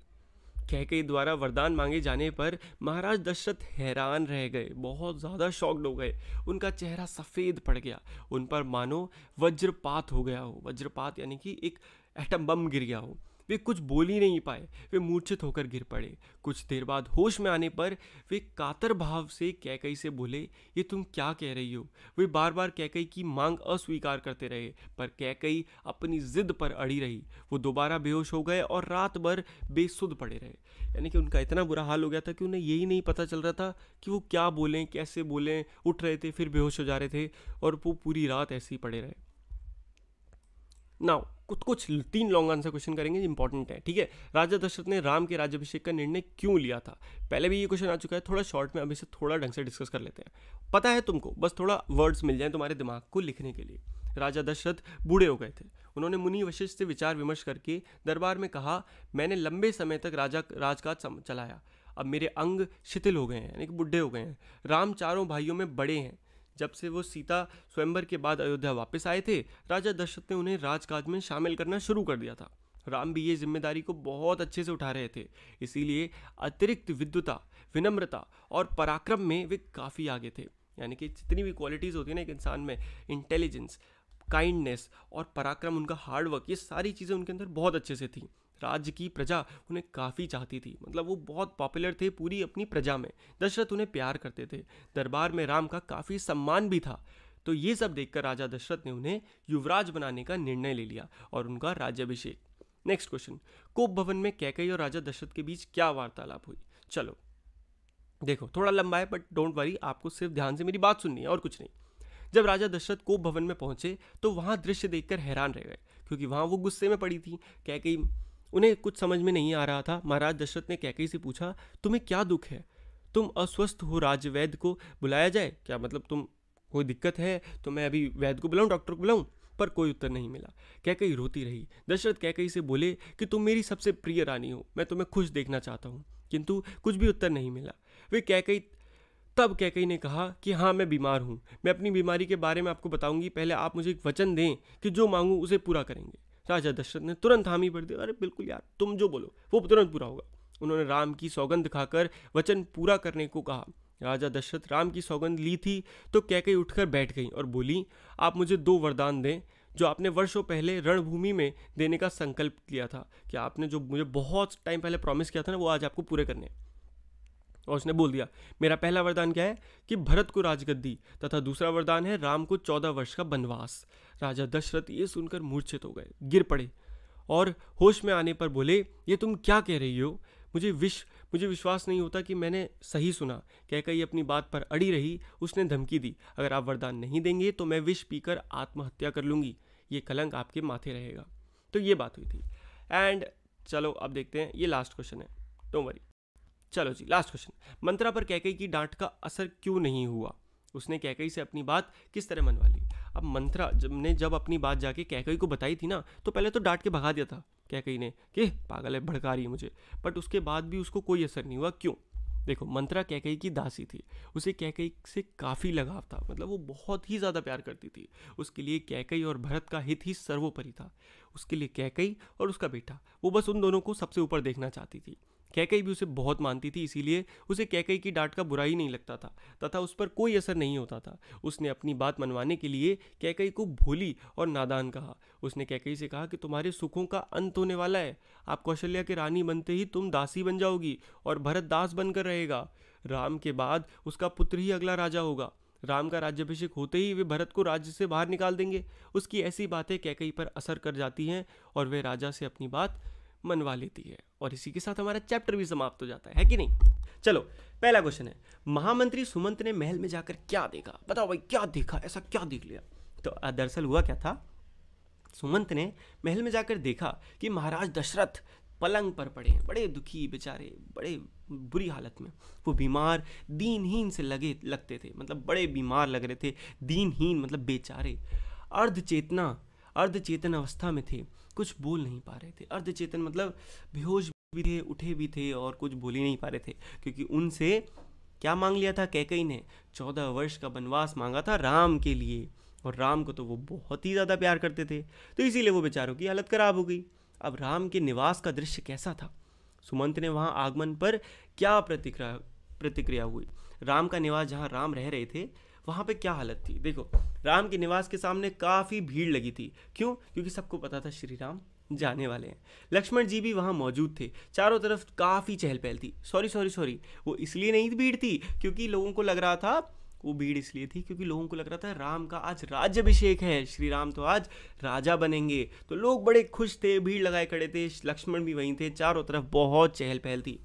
कहके द्वारा वरदान मांगे जाने पर महाराज दशरथ हैरान रह गए बहुत ज़्यादा शॉक्ड हो गए उनका चेहरा सफ़ेद पड़ गया उन पर मानो वज्रपात हो गया हो वज्रपात यानी कि एक एटम बम गिर गया हो वे कुछ बोल ही नहीं पाए वे मूर्छित होकर गिर पड़े कुछ देर बाद होश में आने पर वे कातर भाव से कैकई से बोले ये तुम क्या कह रही हो वे बार बार कैकई की मांग अस्वीकार करते रहे पर कैकई अपनी जिद पर अड़ी रही वो दोबारा बेहोश हो गए और रात भर बेसुद पड़े रहे यानी कि उनका इतना बुरा हाल हो गया था कि उन्हें यही नहीं पता चल रहा था कि वो क्या बोलें कैसे बोलें उठ रहे थे फिर बेहोश हो जा रहे थे और वो पूरी रात ऐसे ही पड़े रहे नाउ कुछ कुछ तीन लॉन्ग आंसर क्वेश्चन करेंगे इंपॉर्टेंट है ठीक है राजा दशरथ ने राम के राज्यभिषेक का निर्णय क्यों लिया था पहले भी ये क्वेश्चन आ चुका है थोड़ा शॉर्ट में अभी से थोड़ा ढंग से डिस्कस कर लेते हैं पता है तुमको बस थोड़ा वर्ड्स मिल जाए तुम्हारे दिमाग को लिखने के लिए राजा दशरथ बूढ़े हो गए थे उन्होंने मुनि वशिष्ठ से विचार विमर्श करके दरबार में कहा मैंने लंबे समय तक राजा राजकाज चलाया अब मेरे अंग शिथिल हो गए हैं यानी कि बुढ़े हो गए हैं राम चारों भाइयों में बड़े हैं जब से वो सीता स्वयंवर के बाद अयोध्या वापस आए थे राजा दशरथ ने उन्हें राजकाज में शामिल करना शुरू कर दिया था राम भी ये जिम्मेदारी को बहुत अच्छे से उठा रहे थे इसीलिए अतिरिक्त विद्युता विनम्रता और पराक्रम में वे काफ़ी आगे थे यानी कि जितनी भी क्वालिटीज़ होती है ना एक इंसान में इंटेलिजेंस काइंडनेस और पराक्रम उनका हार्डवर्क ये सारी चीज़ें उनके अंदर बहुत अच्छे से थी राज्य की प्रजा उन्हें काफ़ी चाहती थी मतलब वो बहुत पॉपुलर थे पूरी अपनी प्रजा में दशरथ उन्हें प्यार करते थे दरबार में राम का काफ़ी सम्मान भी था तो ये सब देखकर राजा दशरथ ने उन्हें युवराज बनाने का निर्णय ले लिया और उनका राज्याभिषेक नेक्स्ट क्वेश्चन कोप भवन में कैकई और राजा दशरथ के बीच क्या वार्तालाप हुई चलो देखो थोड़ा लंबा है बट डोंट वरी आपको सिर्फ ध्यान से मेरी बात सुननी है और कुछ नहीं जब राजा दशरथ कोप भवन में पहुंचे तो वहां दृश्य देखकर हैरान रह गए क्योंकि वहां वो गुस्से में पड़ी थी कैकई उन्हें कुछ समझ में नहीं आ रहा था महाराज दशरथ ने कैकई से पूछा तुम्हें क्या दुख है तुम अस्वस्थ हो वैद्य को बुलाया जाए क्या मतलब तुम कोई दिक्कत है तो मैं अभी वैद्य को बुलाऊं डॉक्टर को बुलाऊं पर कोई उत्तर नहीं मिला कैकई रोती रही दशरथ कैकई से बोले कि तुम मेरी सबसे प्रिय रानी हो मैं तुम्हें खुश देखना चाहता हूँ किंतु कुछ भी उत्तर नहीं मिला वे कैकई तब कैकई ने कहा कि हाँ मैं बीमार हूँ मैं अपनी बीमारी के बारे में आपको बताऊंगी पहले आप मुझे एक वचन दें कि जो मांगू उसे पूरा करेंगे राजा दशरथ ने तुरंत हामी भर दिया अरे बिल्कुल यार तुम जो बोलो वो तुरंत पूरा होगा उन्होंने राम की सौगंध खाकर वचन पूरा करने को कहा राजा दशरथ राम की सौगंध ली थी तो कैकई उठकर बैठ गई और बोली आप मुझे दो वरदान दें जो आपने वर्षों पहले रणभूमि में देने का संकल्प लिया था कि आपने जो मुझे बहुत टाइम पहले प्रॉमिस किया था ना वो आज आपको पूरे करने हैं और उसने बोल दिया मेरा पहला वरदान क्या है कि भरत को राजगद्दी तथा दूसरा वरदान है राम को चौदह वर्ष का वनवास राजा दशरथ ये सुनकर मूर्छित हो गए गिर पड़े और होश में आने पर बोले ये तुम क्या कह रही हो मुझे विश मुझे विश्वास नहीं होता कि मैंने सही सुना कहकर ये अपनी बात पर अड़ी रही उसने धमकी दी अगर आप वरदान नहीं देंगे तो मैं विष पीकर आत्महत्या कर लूँगी ये कलंक आपके माथे रहेगा तो ये बात हुई थी एंड चलो अब देखते हैं ये लास्ट क्वेश्चन है डोंट वरी चलो जी लास्ट क्वेश्चन मंत्रा पर कैकई की डांट का असर क्यों नहीं हुआ उसने कैकई से अपनी बात किस तरह मनवा ली अब मंत्रा जब ने जब अपनी बात जाके कैकई को बताई थी ना तो पहले तो डांट के भगा दिया था कैकई ने कि पागल है भड़का रही है मुझे बट उसके बाद भी उसको कोई असर नहीं हुआ क्यों देखो मंत्रा कैकई की दासी थी उसे कैकई से काफ़ी लगाव था मतलब वो बहुत ही ज़्यादा प्यार करती थी उसके लिए कैकई और भरत का हित ही सर्वोपरि था उसके लिए कैकई और उसका बेटा वो बस उन दोनों को सबसे ऊपर देखना चाहती थी कैकई भी उसे बहुत मानती थी इसीलिए उसे कैकई की डांट का बुरा ही नहीं लगता था तथा उस पर कोई असर नहीं होता था उसने अपनी बात मनवाने के लिए कैकई को भोली और नादान कहा उसने कैकई से कहा कि तुम्हारे सुखों का अंत होने वाला है आप कौशल्या के रानी बनते ही तुम दासी बन जाओगी और भरत दास बनकर रहेगा राम के बाद उसका पुत्र ही अगला राजा होगा राम का राज्याभिषेक होते ही वे भरत को राज्य से बाहर निकाल देंगे उसकी ऐसी बातें कैकई पर असर कर जाती हैं और वे राजा से अपनी बात मनवा लेती है और इसी के साथ हमारा चैप्टर भी समाप्त हो जाता है, कि नहीं चलो पहला क्वेश्चन है महामंत्री सुमंत ने महल में जाकर क्या देखा बताओ भाई क्या देखा ऐसा क्या देख लिया तो दरअसल हुआ क्या था सुमंत ने महल में जाकर देखा कि महाराज दशरथ पलंग पर पड़े हैं बड़े दुखी बेचारे बड़े बुरी हालत में वो बीमार दीनहीन से लगे लगते थे मतलब बड़े बीमार लग रहे थे दीनहीन मतलब बेचारे अर्ध अर्ध अर्धचेतन अवस्था में थे कुछ बोल नहीं पा रहे थे अर्धचेतन मतलब बेहोश भी थे उठे भी थे और कुछ बोल ही नहीं पा रहे थे क्योंकि उनसे क्या मांग लिया था कैकई ने चौदह वर्ष का वनवास मांगा था राम के लिए और राम को तो वो बहुत ही ज़्यादा प्यार करते थे तो इसीलिए वो बेचारों की हालत खराब हो गई अब राम के निवास का दृश्य कैसा था सुमंत ने वहाँ आगमन पर क्या प्रतिक्रिया प्रतिक्रिया हुई राम का निवास जहाँ राम रह रहे थे वहाँ पे क्या हालत थी देखो राम के निवास के सामने काफ़ी भीड़ लगी थी क्यों क्योंकि सबको पता था श्री राम जाने वाले हैं लक्ष्मण जी भी वहाँ मौजूद थे चारों तरफ काफ़ी चहल पहल थी सॉरी सॉरी सॉरी वो इसलिए नहीं भीड़ थी क्योंकि लोगों को लग रहा था वो भीड़ इसलिए थी क्योंकि लोगों को लग रहा था राम का आज राज्यभिषेक है श्री राम तो आज राजा बनेंगे तो लोग बड़े खुश थे भीड़ लगाए खड़े थे लक्ष्मण भी वहीं थे चारों तरफ बहुत चहल पहल थी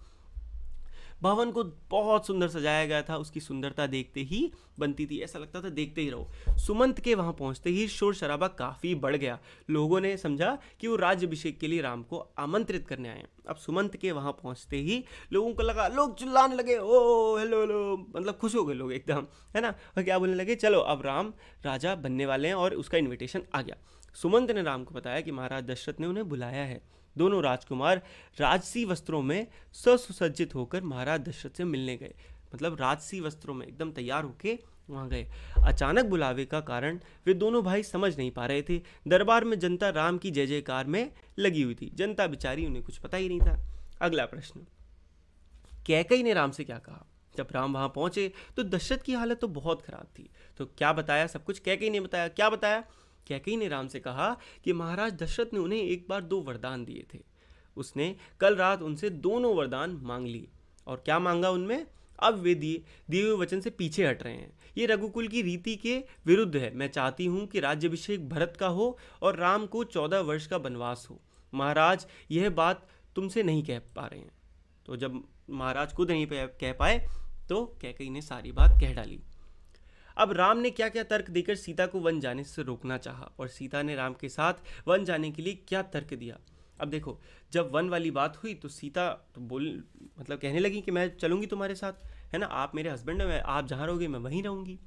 भवन को बहुत सुंदर सजाया गया था उसकी सुंदरता देखते ही बनती थी ऐसा लगता था देखते ही रहो सुमंत के वहाँ पहुँचते ही शोर शराबा काफ़ी बढ़ गया लोगों ने समझा कि वो राज्य अभिषेक के लिए राम को आमंत्रित करने आए अब सुमंत के वहाँ पहुँचते ही लोगों को लगा लोग चिल्लाने लगे ओ हेलो हेलो मतलब खुश हो गए लोग एकदम है ना और क्या बोलने लगे चलो अब राम राजा बनने वाले हैं और उसका इन्विटेशन आ गया सुमंत ने राम को बताया कि महाराज दशरथ ने उन्हें बुलाया है दोनों राजकुमार राजसी वस्त्रों में ससुसज्जित होकर महाराज दशरथ से मिलने गए मतलब राजसी वस्त्रों में एकदम तैयार होके वहाँ गए अचानक बुलावे का कारण वे दोनों भाई समझ नहीं पा रहे थे दरबार में जनता राम की जय जयकार में लगी हुई थी जनता बिचारी उन्हें कुछ पता ही नहीं था अगला प्रश्न कैकई ने राम से क्या कहा जब राम वहाँ पहुँचे तो दशरथ की हालत तो बहुत ख़राब थी तो क्या बताया सब कुछ कैकई ने बताया क्या बताया कैकई ने राम से कहा कि महाराज दशरथ ने उन्हें एक बार दो वरदान दिए थे उसने कल रात उनसे दोनों वरदान मांग लिए और क्या मांगा उनमें अब वे दिए दिए हुए वचन से पीछे हट रहे हैं ये रघुकुल की रीति के विरुद्ध है मैं चाहती हूँ कि राज्यभिषेक भरत का हो और राम को चौदह वर्ष का वनवास हो महाराज यह बात तुमसे नहीं कह पा रहे हैं तो जब महाराज खुद नहीं कह पाए तो कैकई ने सारी बात कह डाली अब राम ने क्या क्या तर्क देकर सीता को वन जाने से रोकना चाहा और सीता ने राम के साथ वन जाने के लिए क्या तर्क दिया अब देखो जब वन वाली बात हुई तो सीता तो बोल मतलब कहने लगी कि मैं चलूँगी तुम्हारे साथ है ना आप मेरे हस्बैंड हैं आप जहाँ रहोगे मैं वहीं रहूँगी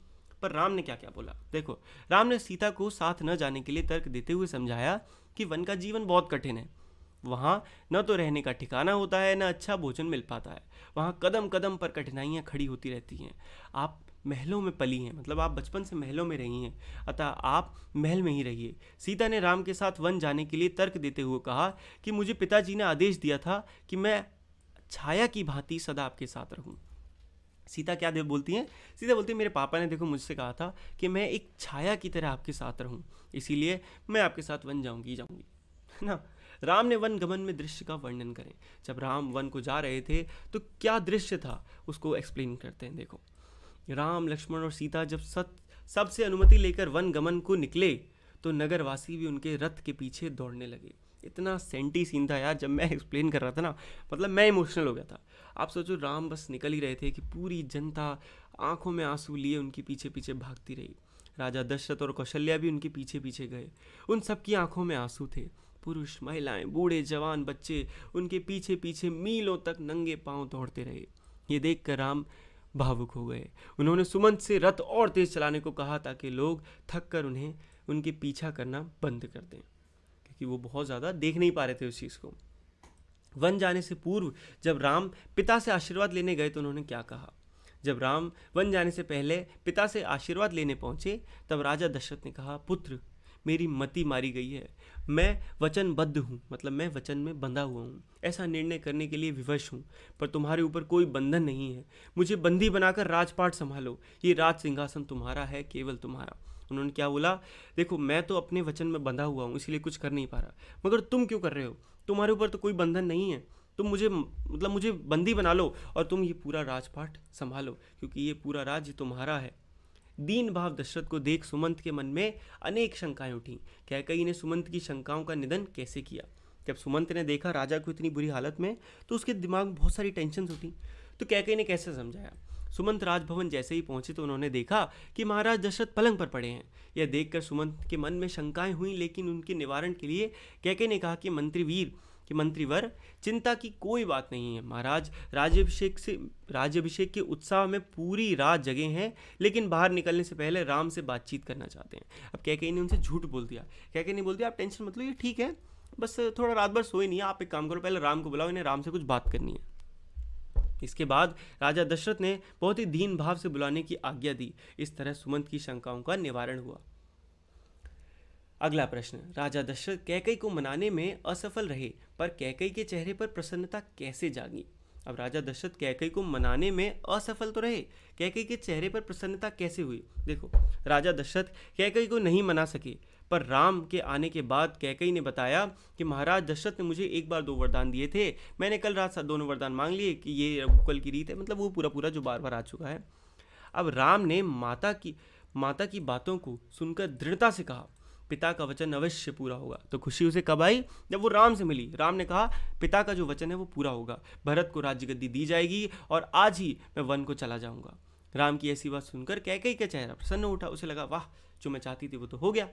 पर राम ने क्या क्या बोला देखो राम ने सीता को साथ न जाने के लिए तर्क देते हुए समझाया कि वन का जीवन बहुत कठिन है वहाँ न तो रहने का ठिकाना होता है न अच्छा भोजन मिल पाता है वहाँ कदम कदम पर कठिनाइयाँ खड़ी होती रहती हैं आप महलों में पली हैं मतलब आप बचपन से महलों में रही हैं अतः आप महल में ही रहिए सीता ने राम के साथ वन जाने के लिए तर्क देते हुए कहा कि मुझे पिताजी ने आदेश दिया था कि मैं छाया की भांति सदा आपके साथ रहूं सीता क्या देव बोलती हैं सीता बोलती है मेरे पापा ने देखो मुझसे कहा था कि मैं एक छाया की तरह आपके साथ रहूं इसीलिए मैं आपके साथ वन जाऊंगी जाऊंगी है ना राम ने वन गमन में दृश्य का वर्णन करें जब राम वन को जा रहे थे तो क्या दृश्य था उसको एक्सप्लेन करते हैं देखो राम लक्ष्मण और सीता जब सत सबसे अनुमति लेकर वन गमन को निकले तो नगरवासी भी उनके रथ के पीछे दौड़ने लगे इतना सेंटी सीन था यार जब मैं एक्सप्लेन कर रहा था ना मतलब मैं इमोशनल हो गया था आप सोचो राम बस निकल ही रहे थे कि पूरी जनता आंखों में आंसू लिए उनके पीछे पीछे भागती रही राजा दशरथ और कौशल्या भी उनके पीछे पीछे गए उन सबकी आंखों में आंसू थे पुरुष महिलाएं बूढ़े जवान बच्चे उनके पीछे पीछे मीलों तक नंगे पांव दौड़ते रहे ये देख राम भावुक हो गए उन्होंने सुमंत से रथ और तेज चलाने को कहा ताकि लोग थक कर उन्हें उनके पीछा करना बंद कर दें क्योंकि वो बहुत ज़्यादा देख नहीं पा रहे थे उस चीज़ को वन जाने से पूर्व जब राम पिता से आशीर्वाद लेने गए तो उन्होंने क्या कहा जब राम वन जाने से पहले पिता से आशीर्वाद लेने पहुंचे तब राजा दशरथ ने कहा पुत्र मेरी मति मारी गई है मैं वचनबद्ध हूँ मतलब मैं वचन में बंधा हुआ हूँ ऐसा निर्णय करने के लिए विवश हूँ पर तुम्हारे ऊपर कोई बंधन नहीं है मुझे बंदी बनाकर राजपाट संभालो ये राज सिंहासन तुम्हारा है केवल तुम्हारा उन्होंने क्या बोला देखो मैं तो अपने वचन में बंधा हुआ हूँ इसलिए कुछ कर नहीं पा रहा मगर तुम क्यों कर रहे हो तुम्हारे ऊपर तो कोई बंधन नहीं है तुम मुझे मतलब मुझे बंदी बना लो और तुम ये पूरा राजपाट संभालो क्योंकि ये पूरा राज्य तुम्हारा है दीन भाव दशरथ को देख सुमंत के मन में अनेक शंकाएं उठीं कैकई ने सुमंत की शंकाओं का निधन कैसे किया जब सुमंत ने देखा राजा को इतनी बुरी हालत में तो उसके दिमाग में बहुत सारी टेंशन उठी तो कैकई ने कैसे समझाया सुमंत राजभवन जैसे ही पहुंचे तो उन्होंने देखा कि महाराज दशरथ पलंग पर पड़े हैं यह देखकर सुमंत के मन में शंकाएं हुई लेकिन उनके निवारण के लिए कैके ने कहा कि मंत्री वीर कि मंत्रीवर चिंता की कोई बात नहीं है महाराज राज्यभिषेक से राज्यभिषेक के उत्साह में पूरी रात जगे हैं लेकिन बाहर निकलने से पहले राम से बातचीत करना चाहते हैं अब कह कहीं ने उनसे झूठ बोल दिया कैके ने बोल दिया आप टेंशन मत लो ये ठीक है बस थोड़ा रात भर सोए नहीं है आप एक काम करो पहले राम को बुलाओ इन्हें राम से कुछ बात करनी है इसके बाद राजा दशरथ ने बहुत ही दीन भाव से बुलाने की आज्ञा दी इस तरह सुमंत की शंकाओं का निवारण हुआ अगला प्रश्न राजा दशरथ कैकई को मनाने में असफल रहे पर कैकई के चेहरे पर प्रसन्नता कैसे जागी अब राजा दशरथ कैकई को मनाने में असफल तो रहे कैकई के चेहरे पर प्रसन्नता कैसे हुई देखो राजा दशरथ कैकई को नहीं मना सके पर राम के आने के बाद कैकई ने बताया कि महाराज दशरथ ने मुझे एक बार दो वरदान दिए थे मैंने कल रात दोनों वरदान मांग लिए कि ये कल की रीत है मतलब वो पूरा पूरा जो बार बार आ चुका है अब राम ने माता की माता की बातों को सुनकर दृढ़ता से कहा पिता का वचन अवश्य पूरा होगा तो खुशी उसे कब आई जब वो राम से मिली राम ने कहा पिता का जो वचन है वो पूरा होगा भरत को राज्य गद्दी दी जाएगी और आज ही मैं वन को चला जाऊंगा राम की ऐसी बात सुनकर कह का चेहरा प्रसन्न उठा उसे लगा वाह जो मैं चाहती थी वो तो हो गया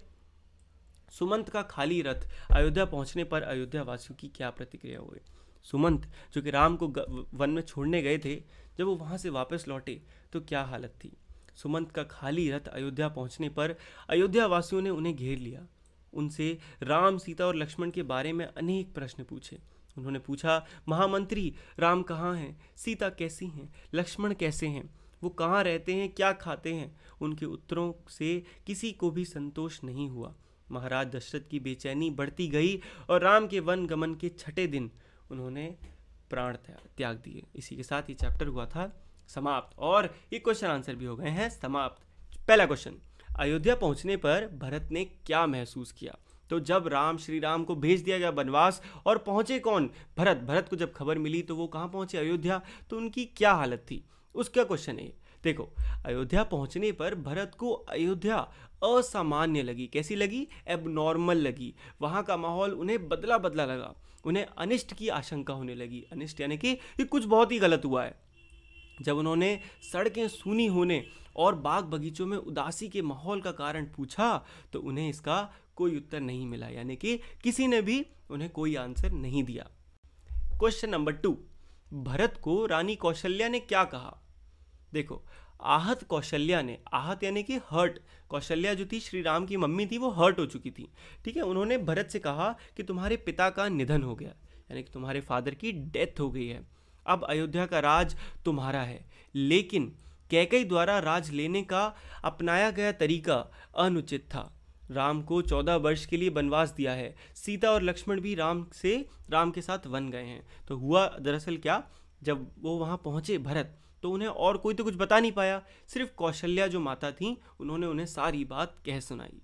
सुमंत का खाली रथ अयोध्या पहुंचने पर अयोध्या वासियों की क्या प्रतिक्रिया हुई सुमंत जो कि राम को वन में छोड़ने गए थे जब वो वहाँ से वापस लौटे तो क्या हालत थी सुमंत का खाली रथ अयोध्या पहुंचने पर अयोध्या वासियों ने उन्हें घेर लिया उनसे राम सीता और लक्ष्मण के बारे में अनेक प्रश्न पूछे उन्होंने पूछा महामंत्री राम कहाँ हैं सीता कैसी हैं लक्ष्मण कैसे हैं वो कहाँ रहते हैं क्या खाते हैं उनके उत्तरों से किसी को भी संतोष नहीं हुआ महाराज दशरथ की बेचैनी बढ़ती गई और राम के वन गमन के छठे दिन उन्होंने प्राण त्याग दिए इसी के साथ ये चैप्टर हुआ था समाप्त और ये क्वेश्चन आंसर भी हो गए हैं समाप्त पहला क्वेश्चन अयोध्या पहुंचने पर भरत ने क्या महसूस किया तो जब राम श्री राम को भेज दिया गया वनवास और पहुंचे कौन भरत भरत को जब खबर मिली तो वो कहाँ पहुंचे अयोध्या तो उनकी क्या हालत थी उसका क्वेश्चन है देखो अयोध्या पहुंचने पर भरत को अयोध्या असामान्य लगी कैसी लगी नॉर्मल लगी वहाँ का माहौल उन्हें बदला बदला लगा उन्हें अनिष्ट की आशंका होने लगी अनिष्ट यानी कि कुछ बहुत ही गलत हुआ है जब उन्होंने सड़कें सूनी होने और बाग बगीचों में उदासी के माहौल का कारण पूछा तो उन्हें इसका कोई उत्तर नहीं मिला यानी कि किसी ने भी उन्हें कोई आंसर नहीं दिया क्वेश्चन नंबर टू भरत को रानी कौशल्या ने क्या कहा देखो आहत कौशल्या ने आहत यानी कि हर्ट कौशल्या जो थी श्री राम की मम्मी थी वो हर्ट हो चुकी थी ठीक है उन्होंने भरत से कहा कि तुम्हारे पिता का निधन हो गया यानी कि तुम्हारे फादर की डेथ हो गई है अब अयोध्या का राज तुम्हारा है लेकिन कैकई द्वारा राज लेने का अपनाया गया तरीका अनुचित था राम को चौदह वर्ष के लिए वनवास दिया है सीता और लक्ष्मण भी राम से राम के साथ वन गए हैं तो हुआ दरअसल क्या जब वो वहाँ पहुँचे भरत तो उन्हें और कोई तो कुछ बता नहीं पाया सिर्फ कौशल्या जो माता थी उन्होंने उन्हें सारी बात कह सुनाई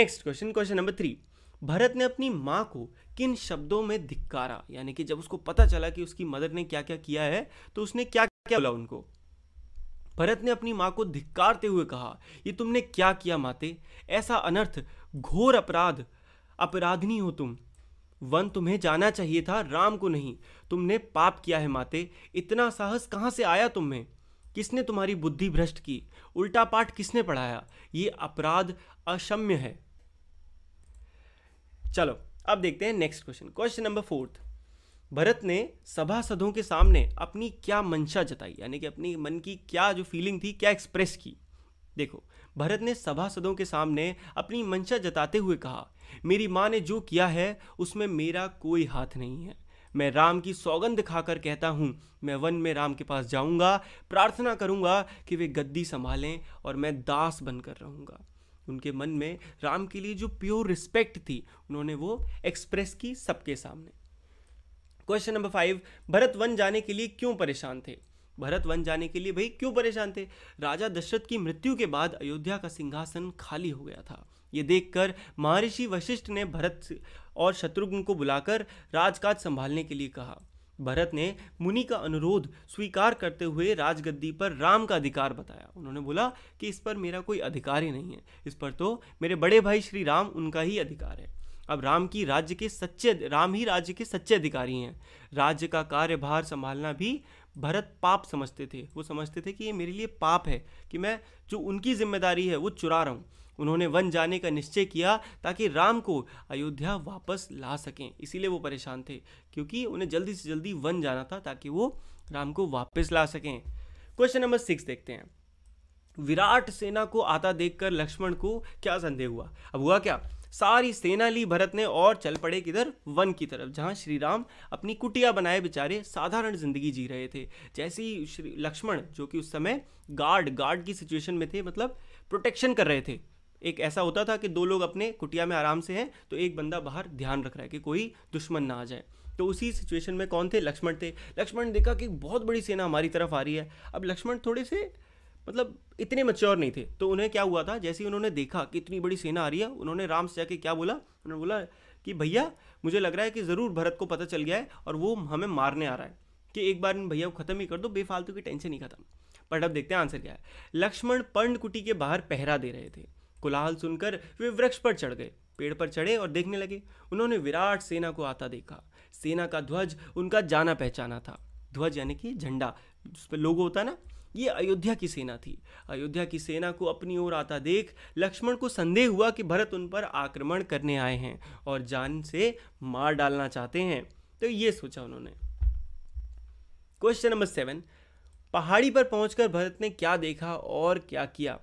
next question question number three Bharat ने अपनी माँ को किन शब्दों में धिक्कारा यानी कि जब उसको पता चला कि उसकी मदर ने क्या क्या किया है तो उसने क्या क्या बोला उनको भरत ने अपनी माँ को धिक्कारते हुए कहा ये तुमने क्या किया माते ऐसा अनर्थ घोर अपराध अपराधनी हो तुम वन तुम्हें जाना चाहिए था राम को नहीं तुमने पाप किया है माते इतना साहस कहाँ से आया तुम्हें किसने तुम्हारी बुद्धि भ्रष्ट की उल्टा पाठ किसने पढ़ाया ये अपराध अशम्य है चलो अब देखते हैं next question question number fourth Bharat ने सभासदों के सामने अपनी क्या मंशा जताई यानी कि अपनी मन की क्या जो फीलिंग थी क्या एक्सप्रेस की देखो भरत ने सभासदों के सामने अपनी मंशा जताते हुए कहा मेरी माँ ने जो किया है उसमें मेरा कोई हाथ नहीं है मैं राम की सौगंध खाकर कहता हूँ मैं वन में राम के पास जाऊँगा प्रार्थना करूँगा कि वे गद्दी संभालें और मैं दास बनकर रहूँगा उनके मन में राम के लिए जो प्योर रिस्पेक्ट थी उन्होंने वो एक्सप्रेस की सबके सामने क्वेश्चन नंबर फाइव भरत वन जाने के लिए क्यों परेशान थे भरत वन जाने के लिए भाई क्यों परेशान थे राजा दशरथ की मृत्यु के बाद अयोध्या का सिंहासन खाली हो गया था ये देखकर महर्षि वशिष्ठ ने भरत और शत्रुघ्न को बुलाकर राजकाज संभालने के लिए कहा भरत ने मुनि का अनुरोध स्वीकार करते हुए राजगद्दी पर राम का अधिकार बताया उन्होंने बोला कि इस पर मेरा कोई अधिकार ही नहीं है इस पर तो मेरे बड़े भाई श्री राम उनका ही अधिकार है अब राम की राज्य के सच्चे राम ही राज्य के सच्चे अधिकारी हैं राज्य का कार्यभार संभालना भी भरत पाप समझते थे वो समझते थे कि ये मेरे लिए पाप है कि मैं जो उनकी जिम्मेदारी है वो चुरा रहा हूँ उन्होंने वन जाने का निश्चय किया ताकि राम को अयोध्या वापस ला सकें इसीलिए वो परेशान थे क्योंकि उन्हें जल्दी से जल्दी वन जाना था ताकि वो राम को वापस ला सकें क्वेश्चन नंबर सिक्स देखते हैं विराट सेना को आता देखकर लक्ष्मण को क्या संदेह हुआ अब हुआ क्या सारी सेना ली भरत ने और चल पड़े किधर वन की तरफ जहाँ श्री राम अपनी कुटिया बनाए बेचारे साधारण जिंदगी जी रहे थे जैसे ही श्री लक्ष्मण जो कि उस समय गार्ड गार्ड की सिचुएशन में थे मतलब प्रोटेक्शन कर रहे थे एक ऐसा होता था कि दो लोग अपने कुटिया में आराम से हैं तो एक बंदा बाहर ध्यान रख रहा है कि कोई दुश्मन ना आ जाए तो उसी सिचुएशन में कौन थे लक्ष्मण थे लक्ष्मण ने देखा कि बहुत बड़ी सेना हमारी तरफ आ रही है अब लक्ष्मण थोड़े से मतलब इतने मच्योर नहीं थे तो उन्हें क्या हुआ था जैसे ही उन्होंने देखा कि इतनी बड़ी सेना आ रही है उन्होंने राम से जाके क्या बोला उन्होंने बोला कि भैया मुझे लग रहा है कि ज़रूर भरत को पता चल गया है और वो हमें मारने आ रहा है कि एक बार इन भैया को ख़त्म ही कर दो बेफालतू की टेंशन ही खत्म बट अब देखते हैं आंसर क्या है लक्ष्मण पर्णकुटी के बाहर पहरा दे रहे थे कुलाहल सुनकर वे वृक्ष पर चढ़ गए पेड़ पर चढ़े और देखने लगे उन्होंने विराट सेना को आता देखा सेना का ध्वज उनका जाना पहचाना था ध्वज यानी कि झंडा उस पर लोगो होता ना ये अयोध्या की सेना थी अयोध्या की सेना को अपनी ओर आता देख लक्ष्मण को संदेह हुआ कि भरत उन पर आक्रमण करने आए हैं और जान से मार डालना चाहते हैं तो ये सोचा उन्होंने क्वेश्चन नंबर सेवन पहाड़ी पर पहुंचकर भरत ने क्या देखा और क्या किया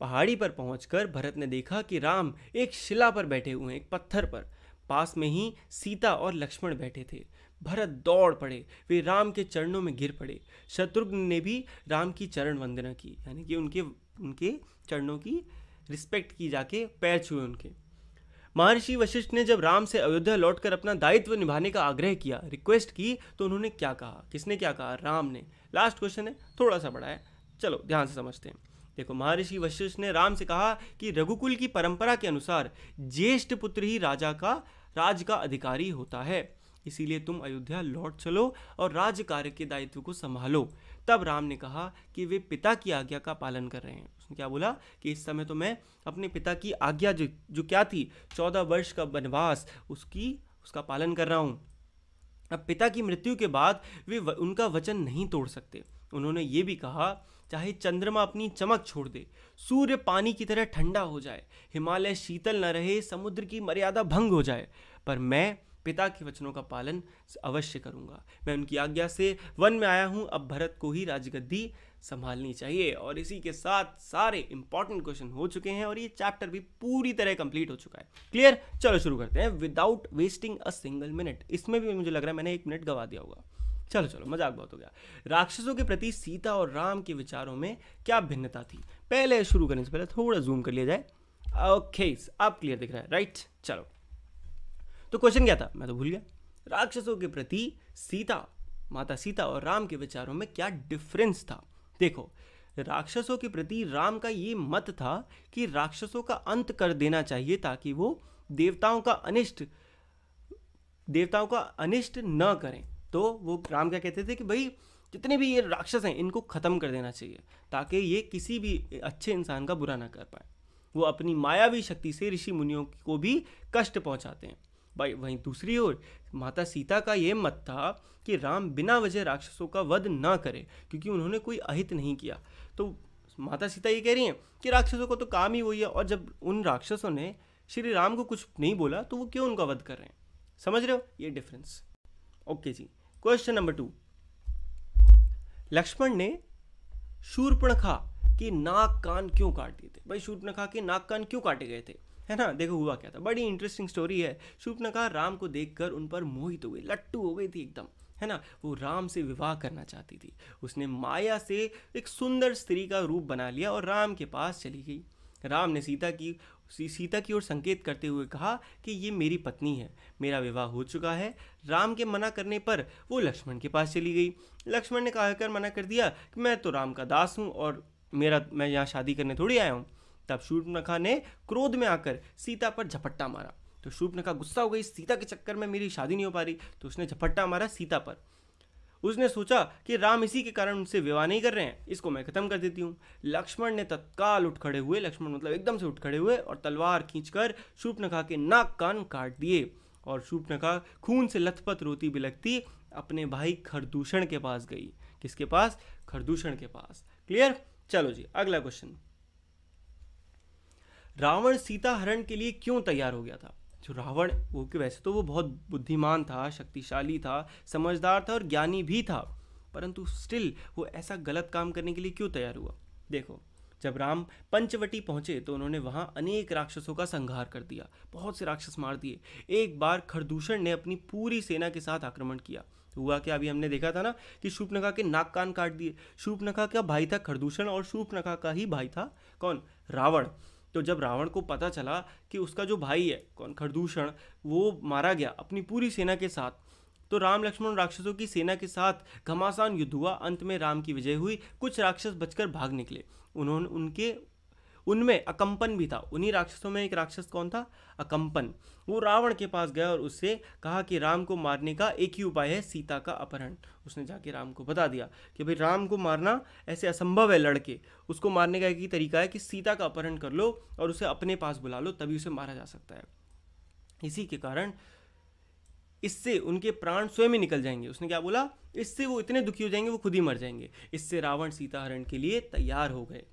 पहाड़ी पर पहुंचकर भरत ने देखा कि राम एक शिला पर बैठे हुए हैं एक पत्थर पर पास में ही सीता और लक्ष्मण बैठे थे भरत दौड़ पड़े वे राम के चरणों में गिर पड़े शत्रुघ्न ने भी राम की चरण वंदना की यानी कि उनके उनके चरणों की रिस्पेक्ट की जाके पैर छुए उनके महर्षि वशिष्ठ ने जब राम से अयोध्या लौटकर अपना दायित्व निभाने का आग्रह किया रिक्वेस्ट की तो उन्होंने क्या कहा किसने क्या कहा राम ने लास्ट क्वेश्चन है थोड़ा सा बड़ा है चलो ध्यान से समझते हैं देखो महर्षि वशिष्ठ ने राम से कहा कि रघुकुल की परंपरा के अनुसार ज्येष्ठ पुत्र ही राजा का राज का अधिकारी होता है इसीलिए तुम अयोध्या लौट चलो और राज्य कार्य के दायित्व को संभालो तब राम ने कहा कि वे पिता की आज्ञा का पालन कर रहे हैं उसने क्या बोला कि इस समय तो मैं अपने पिता की आज्ञा जो जो क्या थी चौदह वर्ष का वनवास उसकी उसका पालन कर रहा हूँ अब पिता की मृत्यु के बाद वे उनका वचन नहीं तोड़ सकते उन्होंने ये भी कहा चाहे चंद्रमा अपनी चमक छोड़ दे सूर्य पानी की तरह ठंडा हो जाए हिमालय शीतल न रहे समुद्र की मर्यादा भंग हो जाए पर मैं पिता के वचनों का पालन अवश्य करूंगा मैं उनकी आज्ञा से वन में आया हूं अब भरत को ही राजगद्दी संभालनी चाहिए और इसी के साथ सारे इंपॉर्टेंट क्वेश्चन हो चुके हैं और ये चैप्टर भी पूरी तरह कंप्लीट हो चुका है क्लियर चलो शुरू करते हैं without wasting a single minute इसमें भी मुझे लग रहा है मैंने एक मिनट गवा दिया होगा चलो चलो मजाक बहुत हो गया राक्षसों के प्रति सीता और राम के विचारों में क्या भिन्नता थी पहले शुरू करने से पहले थोड़ा जूम कर लिया जाए ओके आप क्लियर दिख रहा है राइट चलो तो क्वेश्चन क्या था मैं तो भूल गया राक्षसों के प्रति सीता माता सीता और राम के विचारों में क्या डिफरेंस था देखो राक्षसों के प्रति राम का ये मत था कि राक्षसों का अंत कर देना चाहिए ताकि वो देवताओं का अनिष्ट देवताओं का अनिष्ट न करें तो वो राम क्या कहते थे कि भाई जितने भी ये राक्षस हैं इनको ख़त्म कर देना चाहिए ताकि ये किसी भी अच्छे इंसान का बुरा ना कर पाए वो अपनी मायावी शक्ति से ऋषि मुनियों को भी कष्ट पहुंचाते हैं भाई वहीं दूसरी ओर माता सीता का ये मत था कि राम बिना वजह राक्षसों का वध ना करे क्योंकि उन्होंने कोई अहित नहीं किया तो माता सीता ये कह रही हैं कि राक्षसों को तो काम ही वही है और जब उन राक्षसों ने श्री राम को कुछ नहीं बोला तो वो क्यों उनका वध कर रहे हैं समझ रहे हो ये डिफरेंस ओके जी क्वेश्चन नंबर टू लक्ष्मण ने शूर्पणखा के नाक कान क्यों काट दिए थे भाई शूर्पणखा के नाक कान क्यों काटे गए थे है ना देखो हुआ क्या था बड़ी इंटरेस्टिंग स्टोरी है शूर्पणखा राम को देखकर उन पर मोहित हो गई लट्टू हो गई थी एकदम है ना वो राम से विवाह करना चाहती थी उसने माया से एक सुंदर स्त्री का रूप बना लिया और राम के पास चली गई राम ने सीता की सीता की ओर संकेत करते हुए कहा कि ये मेरी पत्नी है मेरा विवाह हो चुका है राम के मना करने पर वो लक्ष्मण के पास चली गई लक्ष्मण ने कहकर मना कर दिया कि मैं तो राम का दास हूँ और मेरा मैं यहाँ शादी करने थोड़ी आया हूँ तब शूर्पनखा ने क्रोध में आकर सीता पर झपट्टा मारा तो शूर्पनखा गुस्सा हो गई सीता के चक्कर में मेरी शादी नहीं हो पा रही तो उसने झपट्टा मारा सीता पर उसने सोचा कि राम इसी के कारण उनसे विवाह नहीं कर रहे हैं इसको मैं खत्म कर देती हूँ लक्ष्मण ने तत्काल उठ खड़े हुए लक्ष्मण मतलब एकदम से उठ खड़े हुए और तलवार खींचकर शूपनखा के नाक कान काट दिए और शूपनखा खून से लथपथ रोती बिलकती अपने भाई खरदूषण के पास गई किसके पास खरदूषण के पास क्लियर चलो जी अगला क्वेश्चन रावण सीता हरण के लिए क्यों तैयार हो गया था जो रावण वो कि वैसे तो वो बहुत बुद्धिमान था शक्तिशाली था समझदार था और ज्ञानी भी था परंतु स्टिल वो ऐसा गलत काम करने के लिए क्यों तैयार हुआ देखो जब राम पंचवटी पहुंचे तो उन्होंने वहां अनेक राक्षसों का संहार कर दिया बहुत से राक्षस मार दिए एक बार खरदूषण ने अपनी पूरी सेना के साथ आक्रमण किया हुआ क्या अभी हमने देखा था ना कि शूपनखा के नाक कान काट दिए शूपनखा का भाई था खरदूषण और शूपनखा का ही भाई था कौन रावण तो जब रावण को पता चला कि उसका जो भाई है कौन खरदूषण वो मारा गया अपनी पूरी सेना के साथ तो राम लक्ष्मण राक्षसों की सेना के साथ घमासान युद्ध हुआ अंत में राम की विजय हुई कुछ राक्षस बचकर भाग निकले उन्होंने उनके उनमें अकम्पन भी था उन्हीं राक्षसों में एक राक्षस कौन था अकंपन वो रावण के पास गया और उससे कहा कि राम को मारने का एक ही उपाय है सीता का अपहरण उसने जाके राम को बता दिया कि भाई राम को मारना ऐसे असंभव है लड़के उसको मारने का एक ही तरीका है कि सीता का अपहरण कर लो और उसे अपने पास बुला लो तभी उसे मारा जा सकता है इसी के कारण इससे उनके प्राण स्वयं ही निकल जाएंगे उसने क्या बोला इससे वो इतने दुखी हो जाएंगे वो खुद ही मर जाएंगे इससे रावण सीता हरण के लिए तैयार हो गए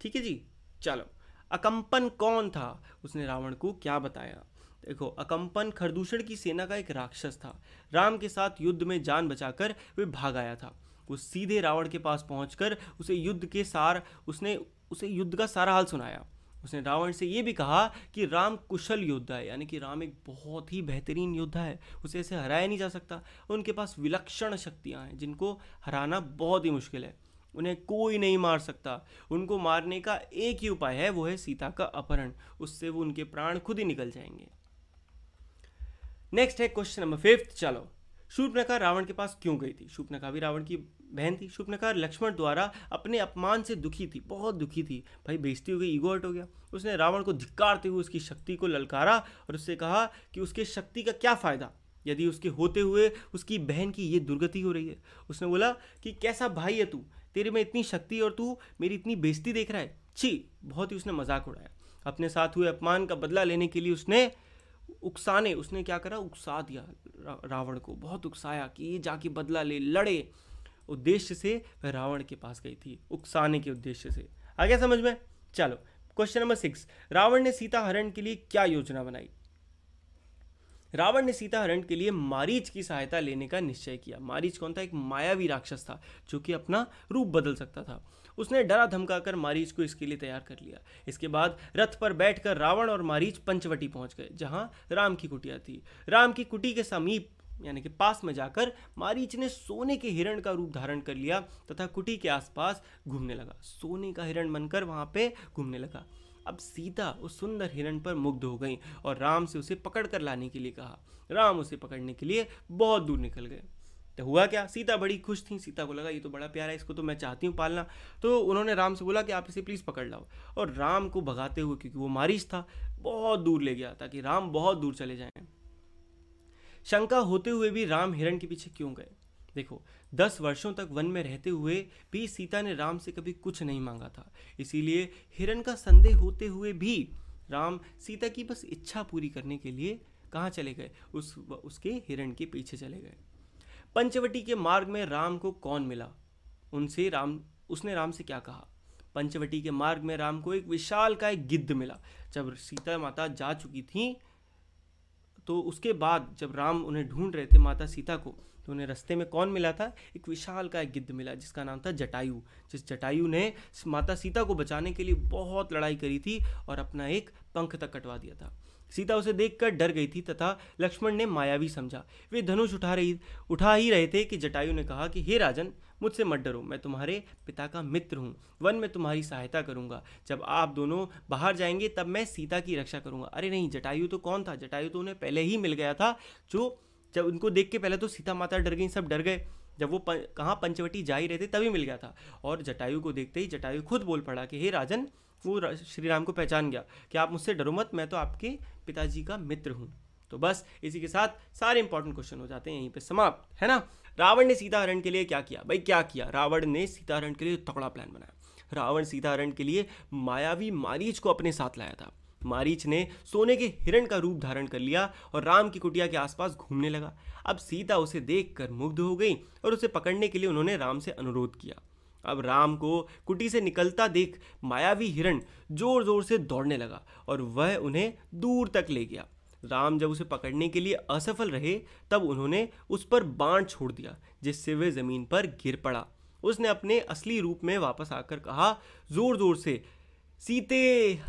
ठीक है जी चलो अकम्पन कौन था उसने रावण को क्या बताया देखो अकम्पन खरदूषण की सेना का एक राक्षस था राम के साथ युद्ध में जान बचाकर वे भाग आया था वो सीधे रावण के पास पहुंचकर उसे युद्ध के सार उसने उसे युद्ध का सारा हाल सुनाया उसने रावण से ये भी कहा कि राम कुशल योद्धा है यानी कि राम एक बहुत ही बेहतरीन योद्धा है उसे ऐसे हराया नहीं जा सकता उनके पास विलक्षण शक्तियाँ हैं जिनको हराना बहुत ही मुश्किल है उन्हें कोई नहीं मार सकता उनको मारने का एक ही उपाय है वो है सीता का अपहरण उससे वो उनके प्राण खुद ही निकल जाएंगे नेक्स्ट है क्वेश्चन नंबर फिफ्थ चलो शुभनखा रावण के पास क्यों गई थी शुभनखा भी रावण की बहन थी शुभनखा लक्ष्मण द्वारा अपने अपमान से दुखी थी बहुत दुखी थी भाई बेजती हो गई ईगो हट हो गया उसने रावण को धिक्कारते हुए उसकी शक्ति को ललकारा और उससे कहा कि उसके शक्ति का क्या फ़ायदा यदि उसके होते हुए उसकी बहन की ये दुर्गति हो रही है उसने बोला कि कैसा भाई है तू तेरे में इतनी शक्ति और तू मेरी इतनी बेइज्जती देख रहा है छी बहुत ही उसने मजाक उड़ाया अपने साथ हुए अपमान का बदला लेने के लिए उसने उकसाने उसने क्या करा उकसा दिया रावण को बहुत उकसाया कि ये जाके बदला ले लड़े उद्देश्य से वह रावण के पास गई थी उकसाने के उद्देश्य से आ गया समझ में चलो क्वेश्चन नंबर सिक्स रावण ने सीता हरण के लिए क्या योजना बनाई रावण ने सीता हरण के लिए मारीच की सहायता लेने का निश्चय किया मारीच कौन था एक मायावी राक्षस था जो कि अपना रूप बदल सकता था उसने डरा धमकाकर मारीच को इसके लिए तैयार कर लिया इसके बाद रथ पर बैठकर रावण और मारीच पंचवटी पहुंच गए जहां राम की कुटिया थी राम की कुटी के समीप यानी कि पास में जाकर मारीच ने सोने के हिरण का रूप धारण कर लिया तथा कुटी के आसपास घूमने लगा सोने का हिरण बनकर वहां पे घूमने लगा अब सीता उस सुंदर हिरण पर मुग्ध हो गई और राम से उसे पकड़ कर लाने के लिए कहा राम उसे पकड़ने के लिए बहुत दूर निकल गए तो हुआ क्या सीता बड़ी खुश थी सीता को लगा ये तो बड़ा प्यारा है इसको तो मैं चाहती हूँ पालना तो उन्होंने राम से बोला कि आप इसे प्लीज़ पकड़ लाओ और राम को भगाते हुए क्योंकि वो मारिश था बहुत दूर ले गया ताकि राम बहुत दूर चले जाएं शंका होते हुए भी राम हिरण के पीछे क्यों गए देखो दस वर्षों तक वन में रहते हुए भी सीता ने राम से कभी कुछ नहीं मांगा था इसीलिए हिरण का संदेह होते हुए भी राम सीता की बस इच्छा पूरी करने के लिए कहाँ चले गए उस उसके हिरण के पीछे चले गए पंचवटी के मार्ग में राम को कौन मिला उनसे राम उसने राम से क्या कहा पंचवटी के मार्ग में राम को एक विशाल का एक गिद्ध मिला जब सीता माता जा चुकी थी तो उसके बाद जब राम उन्हें ढूंढ रहे थे माता सीता को तो उन्हें रास्ते में कौन मिला था एक विशाल का एक गिद्ध मिला जिसका नाम था जटायु जिस जटायु ने माता सीता को बचाने के लिए बहुत लड़ाई करी थी और अपना एक पंख तक कटवा दिया था सीता उसे देखकर डर गई थी तथा लक्ष्मण ने मायावी समझा वे धनुष उठा रही उठा ही रहे थे कि जटायु ने कहा कि हे राजन मुझसे मत डरो मैं तुम्हारे पिता का मित्र हूँ वन में तुम्हारी सहायता करूँगा जब आप दोनों बाहर जाएंगे तब मैं सीता की रक्षा करूँगा अरे नहीं जटायु तो कौन था जटायु तो उन्हें पहले ही मिल गया था जो जब उनको देख के पहले तो सीता माता डर गई सब डर गए जब वो प, कहाँ पंचवटी जा ही रहे थे तभी मिल गया था और जटायु को देखते ही जटायु खुद बोल पड़ा कि हे राजन वो श्री राम को पहचान गया कि आप मुझसे डरो मत मैं तो आपके पिताजी का मित्र हूँ तो बस इसी के साथ सारे इंपॉर्टेंट क्वेश्चन हो जाते हैं यहीं पे समाप्त है ना रावण ने हरण के लिए क्या किया भाई क्या किया रावण ने हरण के लिए तकड़ा प्लान बनाया रावण सीता हरण के लिए मायावी मारीच को अपने साथ लाया था मारीच ने सोने के हिरण का रूप धारण कर लिया और राम की कुटिया के आसपास घूमने लगा अब सीता उसे देखकर मुग्ध हो गई और उसे पकड़ने के लिए उन्होंने राम से अनुरोध किया अब राम को कुटी से निकलता देख मायावी हिरण जोर जोर से दौड़ने लगा और वह उन्हें दूर तक ले गया राम जब उसे पकड़ने के लिए असफल रहे तब उन्होंने उस पर बाण छोड़ दिया जिससे वे ज़मीन पर गिर पड़ा उसने अपने असली रूप में वापस आकर कहा जोर जोर से सीते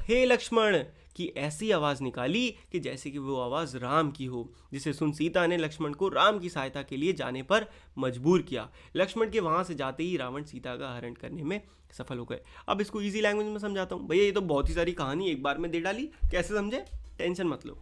हे लक्ष्मण कि ऐसी आवाज़ निकाली कि जैसे कि वो आवाज़ राम की हो जिसे सुन सीता ने लक्ष्मण को राम की सहायता के लिए जाने पर मजबूर किया लक्ष्मण के वहाँ से जाते ही रावण सीता का हरण करने में सफल हो गए अब इसको ईजी लैंग्वेज में समझाता हूँ भैया ये तो बहुत ही सारी कहानी एक बार में दे डाली कैसे समझे टेंशन मत लो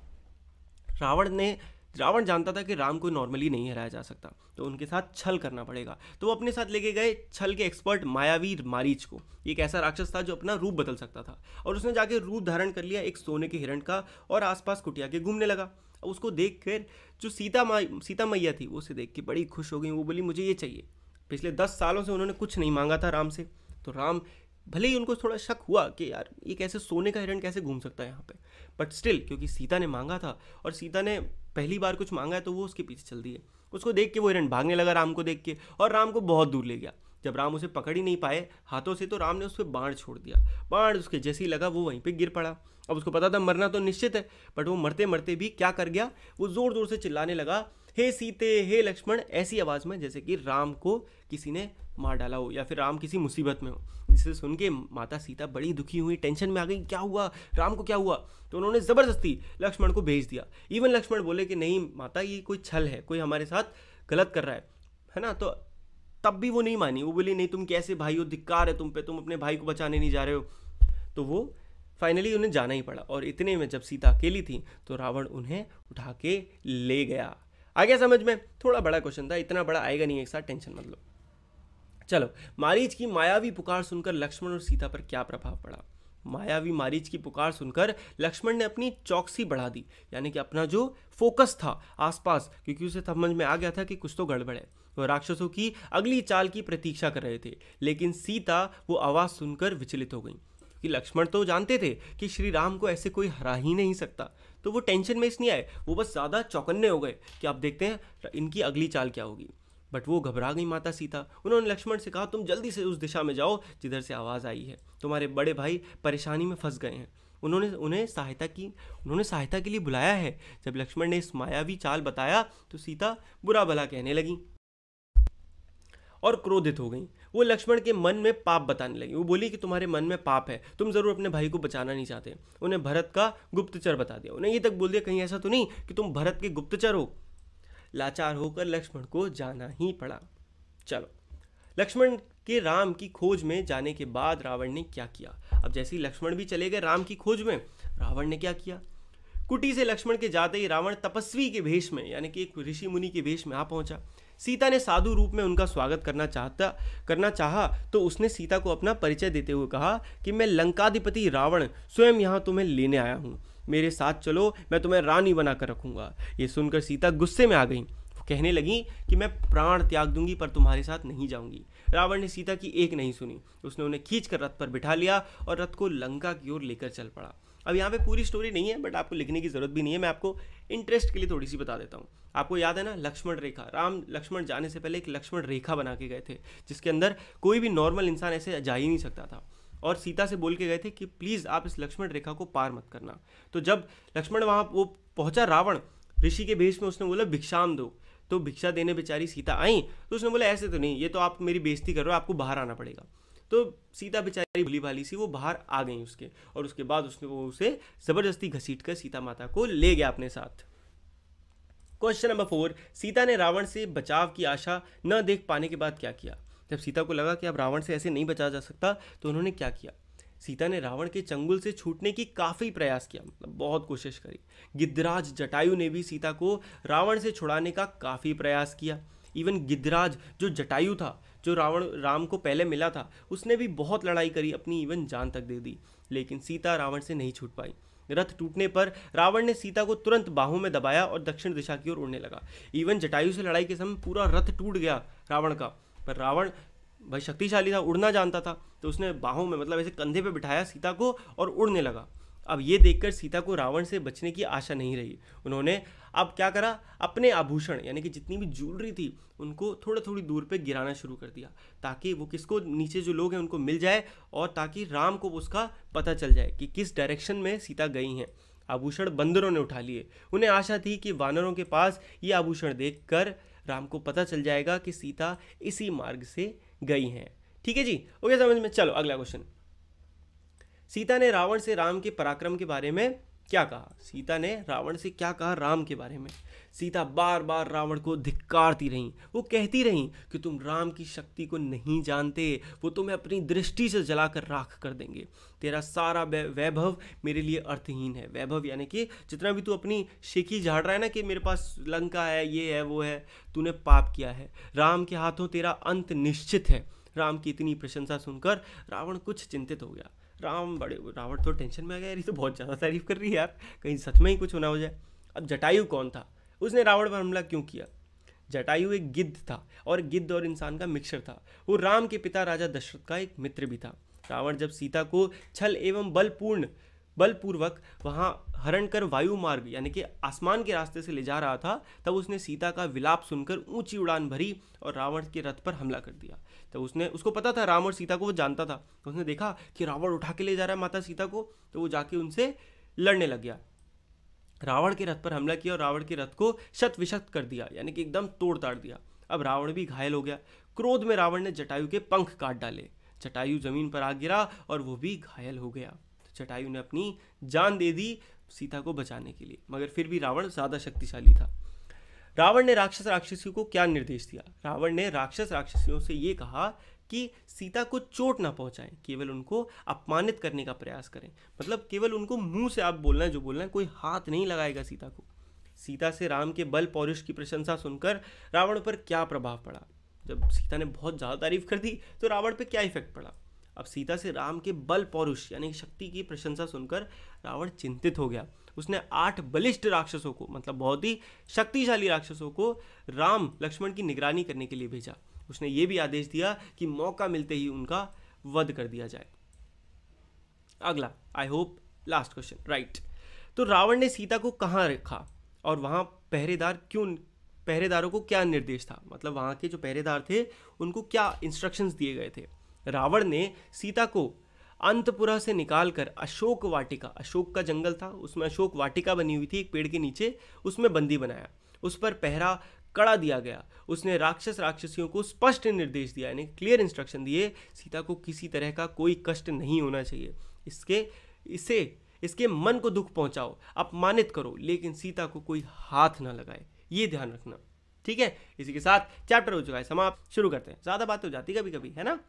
रावण ने रावण जानता था कि राम को नॉर्मली नहीं हराया जा सकता तो उनके साथ छल करना पड़ेगा तो वो अपने साथ लेके गए छल के एक्सपर्ट मायावीर मारीच को एक ऐसा राक्षस था जो अपना रूप बदल सकता था और उसने जाके रूप धारण कर लिया एक सोने के हिरण का और आसपास कुटिया के घूमने लगा उसको देख कर जो सीता मा सीता मैया थी वो उसे देख के बड़ी खुश हो गई वो बोली मुझे ये चाहिए पिछले दस सालों से उन्होंने कुछ नहीं मांगा था राम से तो राम भले ही उनको थोड़ा शक हुआ कि यार ये कैसे सोने का हिरण कैसे घूम सकता है यहाँ पे बट स्टिल क्योंकि सीता ने मांगा था और सीता ने पहली बार कुछ मांगा है तो वो उसके पीछे चल दिए उसको देख के वो हिरण भागने लगा राम को देख के और राम को बहुत दूर ले गया जब राम उसे पकड़ ही नहीं पाए हाथों से तो राम ने उस पर बाढ़ छोड़ दिया बाढ़ उसके जैसे ही लगा वो वहीं पे गिर पड़ा अब उसको पता था मरना तो निश्चित है बट वो मरते मरते भी क्या कर गया वो ज़ोर ज़ोर से चिल्लाने लगा हे सीते हे लक्ष्मण ऐसी आवाज़ में जैसे कि राम को किसी ने मार डाला हो या फिर राम किसी मुसीबत में हो जिसे सुन के माता सीता बड़ी दुखी हुई टेंशन में आ गई क्या हुआ राम को क्या हुआ तो उन्होंने ज़बरदस्ती लक्ष्मण को भेज दिया इवन लक्ष्मण बोले कि नहीं माता ये कोई छल है कोई हमारे साथ गलत कर रहा है है ना तो तब भी वो नहीं मानी वो बोली नहीं तुम कैसे भाई हो धिक्कार है तुम पे तुम अपने भाई को बचाने नहीं जा रहे हो तो वो फाइनली उन्हें जाना ही पड़ा और इतने में जब सीता अकेली थी तो रावण उन्हें उठा के ले गया आ गया समझ में थोड़ा बड़ा क्वेश्चन था इतना बड़ा आएगा नहीं एक साथ टेंशन मतलब चलो मारीच की मायावी पुकार सुनकर लक्ष्मण और सीता पर क्या प्रभाव पड़ा मायावी मारीच की पुकार सुनकर लक्ष्मण ने अपनी चौकसी बढ़ा दी यानी कि अपना जो फोकस था आसपास क्योंकि उसे समझ में आ गया था कि कुछ तो गड़बड़ है वह राक्षसों की अगली चाल की प्रतीक्षा कर रहे थे लेकिन सीता वो आवाज़ सुनकर विचलित हो गई कि लक्ष्मण तो जानते थे कि श्री राम को ऐसे कोई हरा ही नहीं सकता तो वो टेंशन में इस नहीं आए वो बस ज़्यादा चौकन्ने हो गए कि आप देखते हैं इनकी अगली चाल क्या होगी बट वो घबरा गई माता सीता उन्होंने लक्ष्मण से कहा तुम जल्दी से उस दिशा में जाओ जिधर से आवाज़ आई है तुम्हारे बड़े भाई परेशानी में फंस गए हैं उन्होंने उन्हें सहायता की उन्होंने सहायता के लिए बुलाया है जब लक्ष्मण ने इस मायावी चाल बताया तो सीता बुरा भला कहने लगी और क्रोधित हो गई वो लक्ष्मण के मन में पाप बताने लगी वो बोली कि तुम्हारे मन में पाप है तुम जरूर अपने भाई को बचाना नहीं चाहते उन्हें भरत का गुप्तचर बता दिया उन्हें ये तक बोल दिया कहीं ऐसा तो नहीं कि तुम भरत के गुप्तचर हो लाचार होकर लक्ष्मण को जाना ही पड़ा चलो लक्ष्मण के राम की खोज में जाने के बाद रावण ने क्या किया अब जैसे ही लक्ष्मण भी चले गए राम की खोज में रावण ने क्या किया कुटी से लक्ष्मण के जाते ही रावण तपस्वी के भेष में यानी कि एक ऋषि मुनि के भेष में आ पहुंचा सीता ने साधु रूप में उनका स्वागत करना चाहता करना चाहा तो उसने सीता को अपना परिचय देते हुए कहा कि मैं लंकाधिपति रावण स्वयं यहाँ तुम्हें लेने आया हूँ मेरे साथ चलो मैं तुम्हें रानी बनाकर रखूँगा ये सुनकर सीता गुस्से में आ गई कहने लगी कि मैं प्राण त्याग दूंगी पर तुम्हारे साथ नहीं जाऊंगी रावण ने सीता की एक नहीं सुनी उसने उन्हें खींच कर रथ पर बिठा लिया और रथ को लंका की ओर लेकर चल पड़ा अब यहाँ पे पूरी स्टोरी नहीं है बट आपको लिखने की ज़रूरत भी नहीं है मैं आपको इंटरेस्ट के लिए थोड़ी सी बता देता हूँ आपको याद है ना लक्ष्मण रेखा राम लक्ष्मण जाने से पहले एक लक्ष्मण रेखा बना के गए थे जिसके अंदर कोई भी नॉर्मल इंसान ऐसे जा ही नहीं सकता था और सीता से बोल के गए थे कि प्लीज़ आप इस लक्ष्मण रेखा को पार मत करना तो जब लक्ष्मण वहाँ वो पहुँचा रावण ऋषि के भेष में उसने बोला भिक्षाम दो तो भिक्षा देने बेचारी सीता आई तो उसने बोला ऐसे तो नहीं ये तो आप मेरी बेइज्जती कर रहे हो आपको बाहर आना पड़ेगा तो सीता बेचारी भली भाली सी वो बाहर आ गई उसके और उसके बाद उसने वो उसे ज़बरदस्ती घसीट कर सीता माता को ले गया अपने साथ क्वेश्चन नंबर फोर सीता ने रावण से बचाव की आशा न देख पाने के बाद क्या किया जब सीता को लगा कि अब रावण से ऐसे नहीं बचा जा सकता तो उन्होंने क्या किया सीता ने रावण के चंगुल से छूटने की काफ़ी प्रयास किया मतलब बहुत कोशिश करी गिद्धराज जटायु ने भी सीता को रावण से छुड़ाने का काफ़ी प्रयास किया इवन गिद्धराज जो जटायु था जो रावण राम को पहले मिला था उसने भी बहुत लड़ाई करी अपनी इवन जान तक दे दी लेकिन सीता रावण से नहीं छूट पाई रथ टूटने पर रावण ने सीता को तुरंत बाहों में दबाया और दक्षिण दिशा की ओर उड़ने लगा इवन जटायु से लड़ाई के समय पूरा रथ टूट गया रावण का पर रावण भाई शक्तिशाली था उड़ना जानता था तो उसने बाहों में मतलब ऐसे कंधे पे बिठाया सीता को और उड़ने लगा अब ये देखकर सीता को रावण से बचने की आशा नहीं रही उन्होंने अब क्या करा अपने आभूषण यानी कि जितनी भी ज्वेलरी थी उनको थोड़ा थोड़ी दूर पे गिराना शुरू कर दिया ताकि वो किसको नीचे जो लोग हैं उनको मिल जाए और ताकि राम को उसका पता चल जाए कि किस डायरेक्शन में सीता गई हैं आभूषण बंदरों ने उठा लिए उन्हें आशा थी कि वानरों के पास ये आभूषण देखकर राम को पता चल जाएगा कि सीता इसी मार्ग से गई हैं ठीक है जी ओके समझ में चलो अगला क्वेश्चन सीता ने रावण से राम के पराक्रम के बारे में क्या कहा सीता ने रावण से क्या कहा राम के बारे में सीता बार बार रावण को धिक्कारती रहीं वो कहती रहीं कि तुम राम की शक्ति को नहीं जानते वो तुम्हें अपनी दृष्टि से जलाकर राख कर देंगे तेरा सारा वैभव मेरे लिए अर्थहीन है वैभव यानी कि जितना भी तू अपनी शेखी झाड़ रहा है ना कि मेरे पास लंका है ये है वो है तूने पाप किया है राम के हाथों तेरा अंत निश्चित है राम की इतनी प्रशंसा सुनकर रावण कुछ चिंतित हो गया राम बड़े रावण तो टेंशन में आ गया यार ये तो बहुत ज़्यादा तारीफ कर रही है यार कहीं सच में ही कुछ होना हो जाए अब जटायु कौन था उसने रावण पर हमला क्यों किया जटायु एक गिद्ध था और गिद्ध और इंसान का मिक्सर था वो राम के पिता राजा दशरथ का एक मित्र भी था रावण जब सीता को छल एवं बलपूर्ण बलपूर्वक वहाँ हरण कर वायु मार्ग यानी कि आसमान के रास्ते से ले जा रहा था तब उसने सीता का विलाप सुनकर ऊंची उड़ान भरी और रावण के रथ पर हमला कर दिया तब उसने उसको पता था राम और सीता को वो जानता था तो उसने देखा कि रावण उठा के ले जा रहा है माता सीता को तो वो जाके उनसे लड़ने लग गया रावण के रथ पर हमला किया और रावण के रथ को शत विशत कर दिया यानी कि एकदम तोड़ ताड़ दिया अब रावण भी घायल हो गया क्रोध में रावण ने जटायु के पंख काट डाले जटायु जमीन पर आ गिरा और वो भी घायल हो गया तो जटायु ने अपनी जान दे दी सीता को बचाने के लिए मगर फिर भी रावण ज़्यादा शक्तिशाली था रावण ने राक्षस राक्षसियों को क्या निर्देश दिया रावण ने राक्षस राक्षसियों से ये कहा कि सीता को चोट ना पहुंचाएं केवल उनको अपमानित करने का प्रयास करें मतलब केवल उनको मुंह से आप बोलना है जो बोलना है कोई हाथ नहीं लगाएगा सीता को सीता से राम के बल पौरुष की प्रशंसा सुनकर रावण पर क्या प्रभाव पड़ा जब सीता ने बहुत ज़्यादा तारीफ कर दी तो रावण पर क्या इफेक्ट पड़ा अब सीता से राम के बल पौरुष यानी शक्ति की प्रशंसा सुनकर रावण चिंतित हो गया उसने आठ बलिष्ठ राक्षसों को मतलब बहुत ही शक्तिशाली राक्षसों को राम लक्ष्मण की निगरानी करने के लिए भेजा उसने ये भी आदेश दिया कि मौका मिलते ही उनका वध कर दिया जाए अगला I hope last question right तो रावण ने सीता को कहाँ रखा और वहाँ पहरेदार क्यों पहरेदारों को क्या निर्देश था मतलब वहाँ के जो पहरेदार थे उनको क्या इंस्ट्रक्शंस दिए गए थे रावण ने सीता को अंतपुरा से निकालकर अशोक वाटिका अशोक का जंगल था उसमें अशोक वाटिका बनी हुई थी एक पेड़ के नीचे उसमें बंदी बनाया उस पर पहरा कड़ा दिया गया उसने राक्षस राक्षसियों को स्पष्ट निर्देश दिया यानी क्लियर इंस्ट्रक्शन दिए सीता को किसी तरह का कोई कष्ट नहीं होना चाहिए इसके इसे इसके मन को दुख पहुंचाओ अपमानित करो लेकिन सीता को कोई हाथ ना लगाए ये ध्यान रखना ठीक है इसी के साथ चैप्टर हो चुका है समाप्त शुरू करते हैं ज़्यादा बात तो हो जाती कभी कभी है ना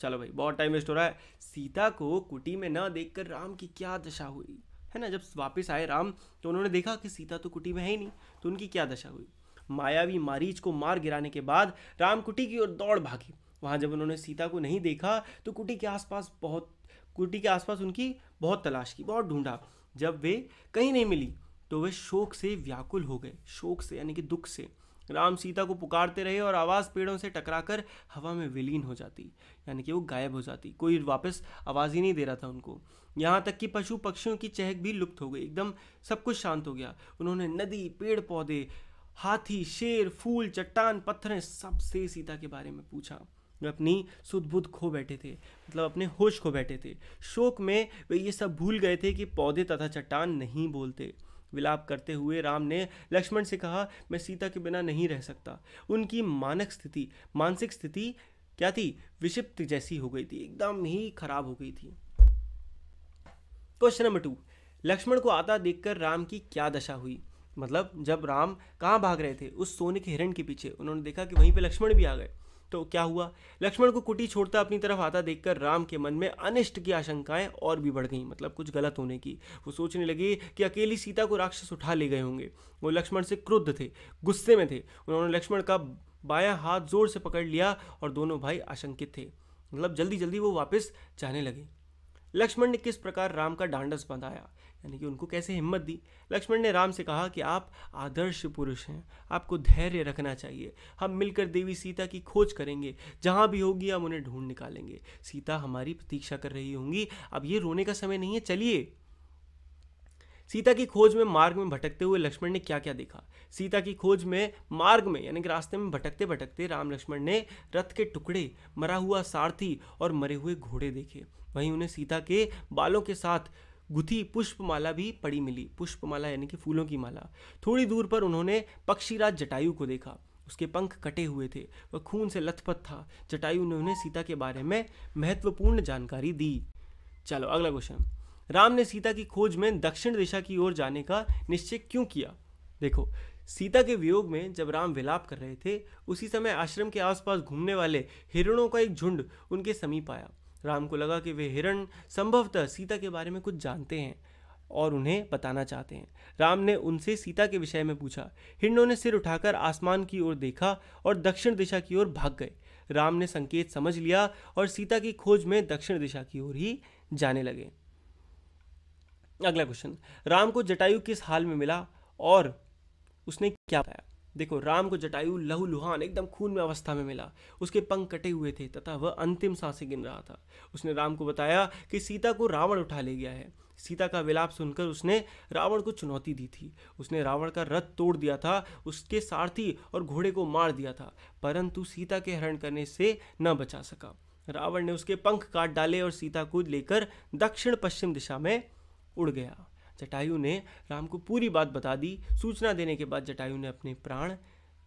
चलो भाई बहुत टाइम वेस्ट हो रहा है सीता को कुटी में ना देखकर राम की क्या दशा हुई है ना जब वापस आए राम तो उन्होंने देखा कि सीता तो कुटी में है ही नहीं तो उनकी क्या दशा हुई मायावी मारीच को मार गिराने के बाद राम कुटी की ओर दौड़ भागी वहाँ जब उन्होंने सीता को नहीं देखा तो कुटी के आसपास बहुत कुटी के आसपास उनकी बहुत तलाश की बहुत ढूंढा जब वे कहीं नहीं मिली तो वे शोक से व्याकुल हो गए शोक से यानी कि दुख से राम सीता को पुकारते रहे और आवाज़ पेड़ों से टकराकर हवा में विलीन हो जाती यानी कि वो गायब हो जाती कोई वापस आवाज़ ही नहीं दे रहा था उनको यहाँ तक कि पशु पक्षियों की चहक भी लुप्त हो गई एकदम सब कुछ शांत हो गया उन्होंने नदी पेड़ पौधे हाथी शेर फूल चट्टान पत्थरें सबसे सीता के बारे में पूछा वे अपनी सुदबुद्ध खो बैठे थे मतलब अपने होश खो बैठे थे शोक में वे ये सब भूल गए थे कि पौधे तथा चट्टान नहीं बोलते विलाप करते हुए राम ने लक्ष्मण से कहा मैं सीता के बिना नहीं रह सकता उनकी मानक स्थिति मानसिक स्थिति क्या थी विषिप्त जैसी हो गई थी एकदम ही खराब हो गई थी क्वेश्चन नंबर टू लक्ष्मण को आता देखकर राम की क्या दशा हुई मतलब जब राम कहाँ भाग रहे थे उस सोने के हिरण के पीछे उन्होंने देखा कि वहीं पे लक्ष्मण भी आ गए तो क्या हुआ लक्ष्मण को कुटी छोड़ता अपनी तरफ आता देखकर राम के मन में अनिष्ट की आशंकाएं और भी बढ़ गईं मतलब कुछ गलत होने की वो सोचने लगी कि अकेली सीता को राक्षस उठा ले गए होंगे वो लक्ष्मण से क्रुद्ध थे गुस्से में थे उन्होंने लक्ष्मण का बायां हाथ जोर से पकड़ लिया और दोनों भाई आशंकित थे मतलब जल्दी जल्दी वो वापस जाने लगे लक्ष्मण ने किस प्रकार राम का डांडस बंधाया यानी कि उनको कैसे हिम्मत दी लक्ष्मण ने राम से कहा कि आप आदर्श पुरुष हैं आपको धैर्य रखना चाहिए हम मिलकर देवी सीता की खोज करेंगे जहाँ भी होगी हम उन्हें ढूंढ निकालेंगे सीता हमारी प्रतीक्षा कर रही होंगी अब ये रोने का समय नहीं है चलिए सीता की खोज में मार्ग में भटकते हुए लक्ष्मण ने क्या क्या देखा सीता की खोज में मार्ग में यानी कि रास्ते में भटकते भटकते राम लक्ष्मण ने रथ के टुकड़े मरा हुआ सारथी और मरे हुए घोड़े देखे वहीं उन्हें सीता के बालों के साथ गुथी पुष्पमाला भी पड़ी मिली पुष्पमाला यानी कि फूलों की माला थोड़ी दूर पर उन्होंने पक्षीराज जटायु को देखा उसके पंख कटे हुए थे वह खून से लथपथ था जटायु ने उन्हें सीता के बारे में महत्वपूर्ण जानकारी दी चलो अगला क्वेश्चन राम ने सीता की खोज में दक्षिण दिशा की ओर जाने का निश्चय क्यों किया देखो सीता के वियोग में जब राम विलाप कर रहे थे उसी समय आश्रम के आसपास घूमने वाले हिरणों का एक झुंड उनके समीप आया राम को लगा कि वे हिरण संभवतः सीता के बारे में कुछ जानते हैं और उन्हें बताना चाहते हैं राम ने उनसे सीता के विषय में पूछा हिरणों ने सिर उठाकर आसमान की ओर देखा और दक्षिण दिशा की ओर भाग गए राम ने संकेत समझ लिया और सीता की खोज में दक्षिण दिशा की ओर ही जाने लगे अगला क्वेश्चन राम को जटायु किस हाल में मिला और उसने क्या बताया देखो राम को जटायु लहू लुहान एकदम खून में अवस्था में मिला उसके पंख कटे हुए थे तथा वह अंतिम सांसें गिन रहा था उसने राम को बताया कि सीता को रावण उठा ले गया है सीता का विलाप सुनकर उसने रावण को चुनौती दी थी उसने रावण का रथ तोड़ दिया था उसके सारथी और घोड़े को मार दिया था परंतु सीता के हरण करने से न बचा सका रावण ने उसके पंख काट डाले और सीता को लेकर दक्षिण पश्चिम दिशा में उड़ गया जटायु ने राम को पूरी बात बता दी सूचना देने के बाद जटायु ने अपने प्राण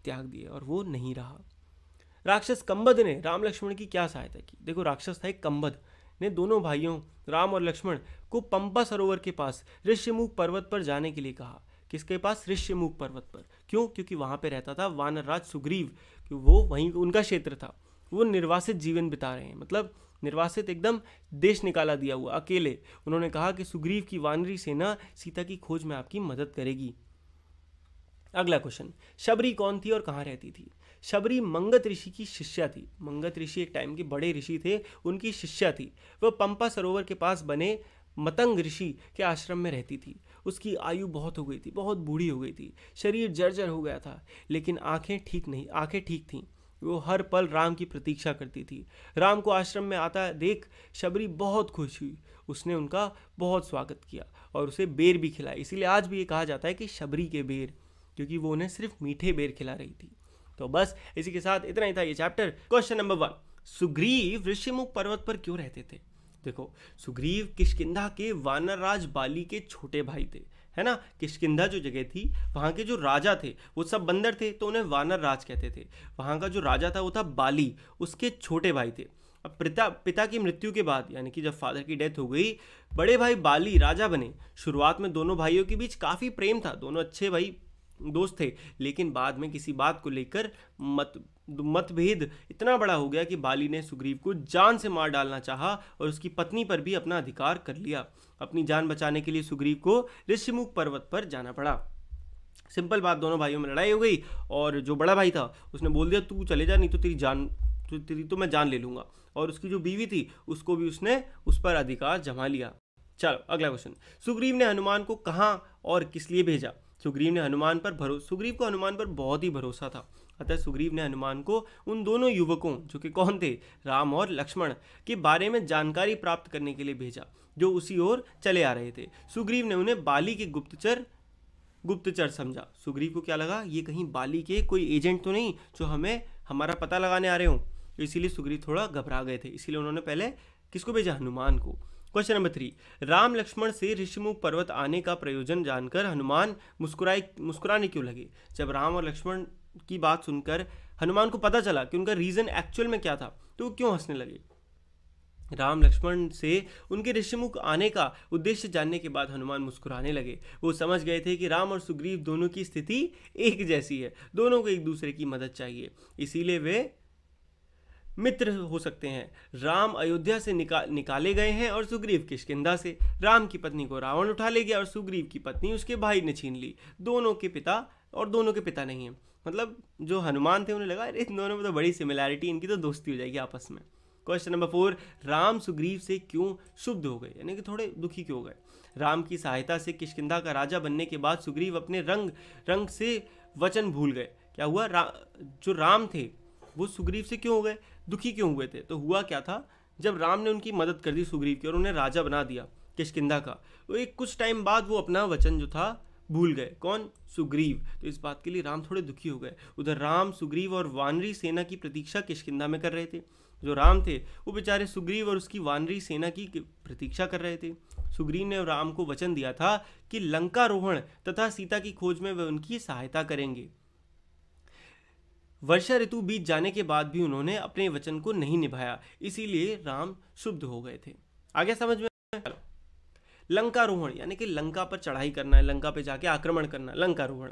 त्याग दिए और वो नहीं रहा राक्षस कंबद ने राम लक्ष्मण की क्या सहायता की देखो राक्षस था एक कंबद ने दोनों भाइयों राम और लक्ष्मण को पंपा सरोवर के पास ऋष्यमुख पर्वत पर जाने के लिए कहा किसके पास ऋष्यमुख पर्वत पर क्यों क्योंकि वहाँ पर रहता था वानरराज सुग्रीव वो वहीं उनका क्षेत्र था वो निर्वासित जीवन बिता रहे हैं मतलब निर्वासित एकदम देश निकाला दिया हुआ अकेले उन्होंने कहा कि सुग्रीव की वानरी सेना सीता की खोज में आपकी मदद करेगी अगला क्वेश्चन शबरी कौन थी और कहाँ रहती थी शबरी मंगत ऋषि की शिष्या थी मंगत ऋषि एक टाइम के बड़े ऋषि थे उनकी शिष्या थी वह पंपा सरोवर के पास बने मतंग ऋषि के आश्रम में रहती थी उसकी आयु बहुत हो गई थी बहुत बूढ़ी हो गई थी शरीर जर्जर हो गया था लेकिन आंखें ठीक नहीं आंखें ठीक थीं वो हर पल राम की प्रतीक्षा करती थी राम को आश्रम में आता देख शबरी बहुत खुश हुई उसने उनका बहुत स्वागत किया और उसे बेर भी खिलाए इसीलिए आज भी ये कहा जाता है कि शबरी के बेर क्योंकि वो उन्हें सिर्फ मीठे बेर खिला रही थी तो बस इसी के साथ इतना ही था ये chapter question number one Sugriv Rishimukh पर्वत पर क्यों रहते थे देखो सुग्रीव किशकिधा के राज बाली के छोटे भाई थे है ना किशकिंधा जो जगह थी वहाँ के जो राजा थे वो सब बंदर थे तो उन्हें वानर राज कहते थे वहाँ का जो राजा था वो था बाली उसके छोटे भाई थे अब पिता पिता की मृत्यु के बाद यानी कि जब फादर की डेथ हो गई बड़े भाई बाली राजा बने शुरुआत में दोनों भाइयों के बीच काफ़ी प्रेम था दोनों अच्छे भाई दोस्त थे लेकिन बाद में किसी बात को लेकर मत मतभेद इतना बड़ा हो गया कि बाली ने सुग्रीव को जान से मार डालना चाहा और उसकी पत्नी पर भी अपना अधिकार कर लिया अपनी जान बचाने के लिए सुग्रीव को ऋषिमुख पर्वत पर जाना पड़ा सिंपल बात दोनों भाइयों में लड़ाई हो गई और जो बड़ा भाई था उसने बोल दिया तू चले जा नहीं तो तेरी जान तो तेरी तो मैं जान ले लूँगा और उसकी जो बीवी थी उसको भी उसने उस पर अधिकार जमा लिया चलो अगला क्वेश्चन सुग्रीव ने हनुमान को कहाँ और किस लिए भेजा सुग्रीव ने हनुमान पर भरो सुग्रीव को हनुमान पर बहुत ही भरोसा था अतः सुग्रीव ने हनुमान को उन दोनों युवकों जो कि कौन थे राम और लक्ष्मण के बारे में जानकारी प्राप्त करने के लिए भेजा जो उसी ओर चले आ रहे थे सुग्रीव ने उन्हें बाली के गुप्तचर गुप्तचर समझा सुग्रीव को क्या लगा ये कहीं बाली के कोई एजेंट तो नहीं जो हमें हमारा पता लगाने आ रहे हों तो इसीलिए सुग्रीव थोड़ा घबरा गए थे इसीलिए उन्होंने पहले किसको भेजा हनुमान को question number three Ram Lakshman से ऋषिमुख पर्वत आने का प्रयोजन जानकर हनुमान मुस्कुराए मुस्कुराने क्यों लगे जब राम और लक्ष्मण की बात सुनकर हनुमान को पता चला कि उनका रीज़न एक्चुअल में क्या था तो वो क्यों हंसने लगे राम लक्ष्मण से उनके ऋषिमुख आने का उद्देश्य जानने के बाद हनुमान मुस्कुराने लगे वो समझ गए थे कि राम और सुग्रीव दोनों की स्थिति एक जैसी है दोनों को एक दूसरे की मदद चाहिए इसीलिए वे मित्र हो सकते हैं राम अयोध्या से निका निकाले गए हैं और सुग्रीव किशकिंदा से राम की पत्नी को रावण उठा ले गया और सुग्रीव की पत्नी उसके भाई ने छीन ली दोनों के पिता और दोनों के पिता नहीं हैं मतलब जो हनुमान थे उन्हें लगा इन दोनों में तो बड़ी सिमिलैरिटी इनकी तो दोस्ती हो जाएगी आपस में question number four Ram Sugriv से क्यों शुद्ध हो गए यानी कि थोड़े दुखी क्यों हो गए राम की सहायता से किशकिंधा का राजा बनने के बाद सुग्रीव अपने रंग रंग से वचन भूल गए क्या हुआ रा, जो राम थे वो सुग्रीव से क्यों हो गए दुखी क्यों हुए थे तो हुआ क्या था जब राम ने उनकी मदद कर दी सुग्रीव की और उन्हें राजा बना दिया किशकिंधा का तो एक कुछ टाइम बाद वो अपना वचन जो था भूल गए कौन सुग्रीव तो इस बात के लिए राम थोड़े दुखी हो गए उधर राम सुग्रीव और वानरी सेना की प्रतीक्षा किशकिंधा में कर रहे थे जो राम थे वो बेचारे सुग्रीव और उसकी वानरी सेना की प्रतीक्षा कर रहे थे सुग्रीव ने राम को वचन दिया था कि लंका रोहण तथा सीता की खोज में वे उनकी सहायता करेंगे वर्षा ऋतु बीत जाने के बाद भी उन्होंने अपने वचन को नहीं निभाया इसीलिए राम शुद्ध हो गए थे आगे समझ में लंका रोहण यानी कि लंका पर चढ़ाई करना है लंका पे जाके आक्रमण करना लंका रोहण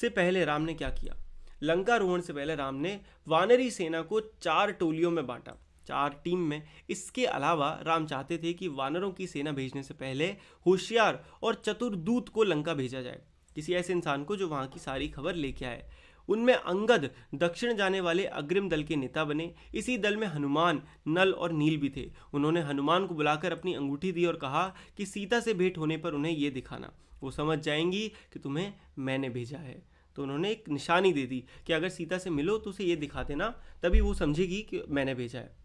से पहले राम ने क्या किया लंका रोहण से पहले राम ने वानरी सेना को चार टोलियों में बांटा चार टीम में इसके अलावा राम चाहते थे कि वानरों की सेना भेजने से पहले होशियार और चतुर दूत को लंका भेजा जाए किसी ऐसे इंसान को जो वहाँ की सारी खबर लेके आए उनमें अंगद दक्षिण जाने वाले अग्रिम दल के नेता बने इसी दल में हनुमान नल और नील भी थे उन्होंने हनुमान को बुलाकर अपनी अंगूठी दी और कहा कि सीता से भेंट होने पर उन्हें ये दिखाना वो समझ जाएंगी कि तुम्हें मैंने भेजा है तो उन्होंने एक निशानी दे दी कि अगर सीता से मिलो तो उसे ये दिखा देना तभी वो समझेगी कि मैंने भेजा है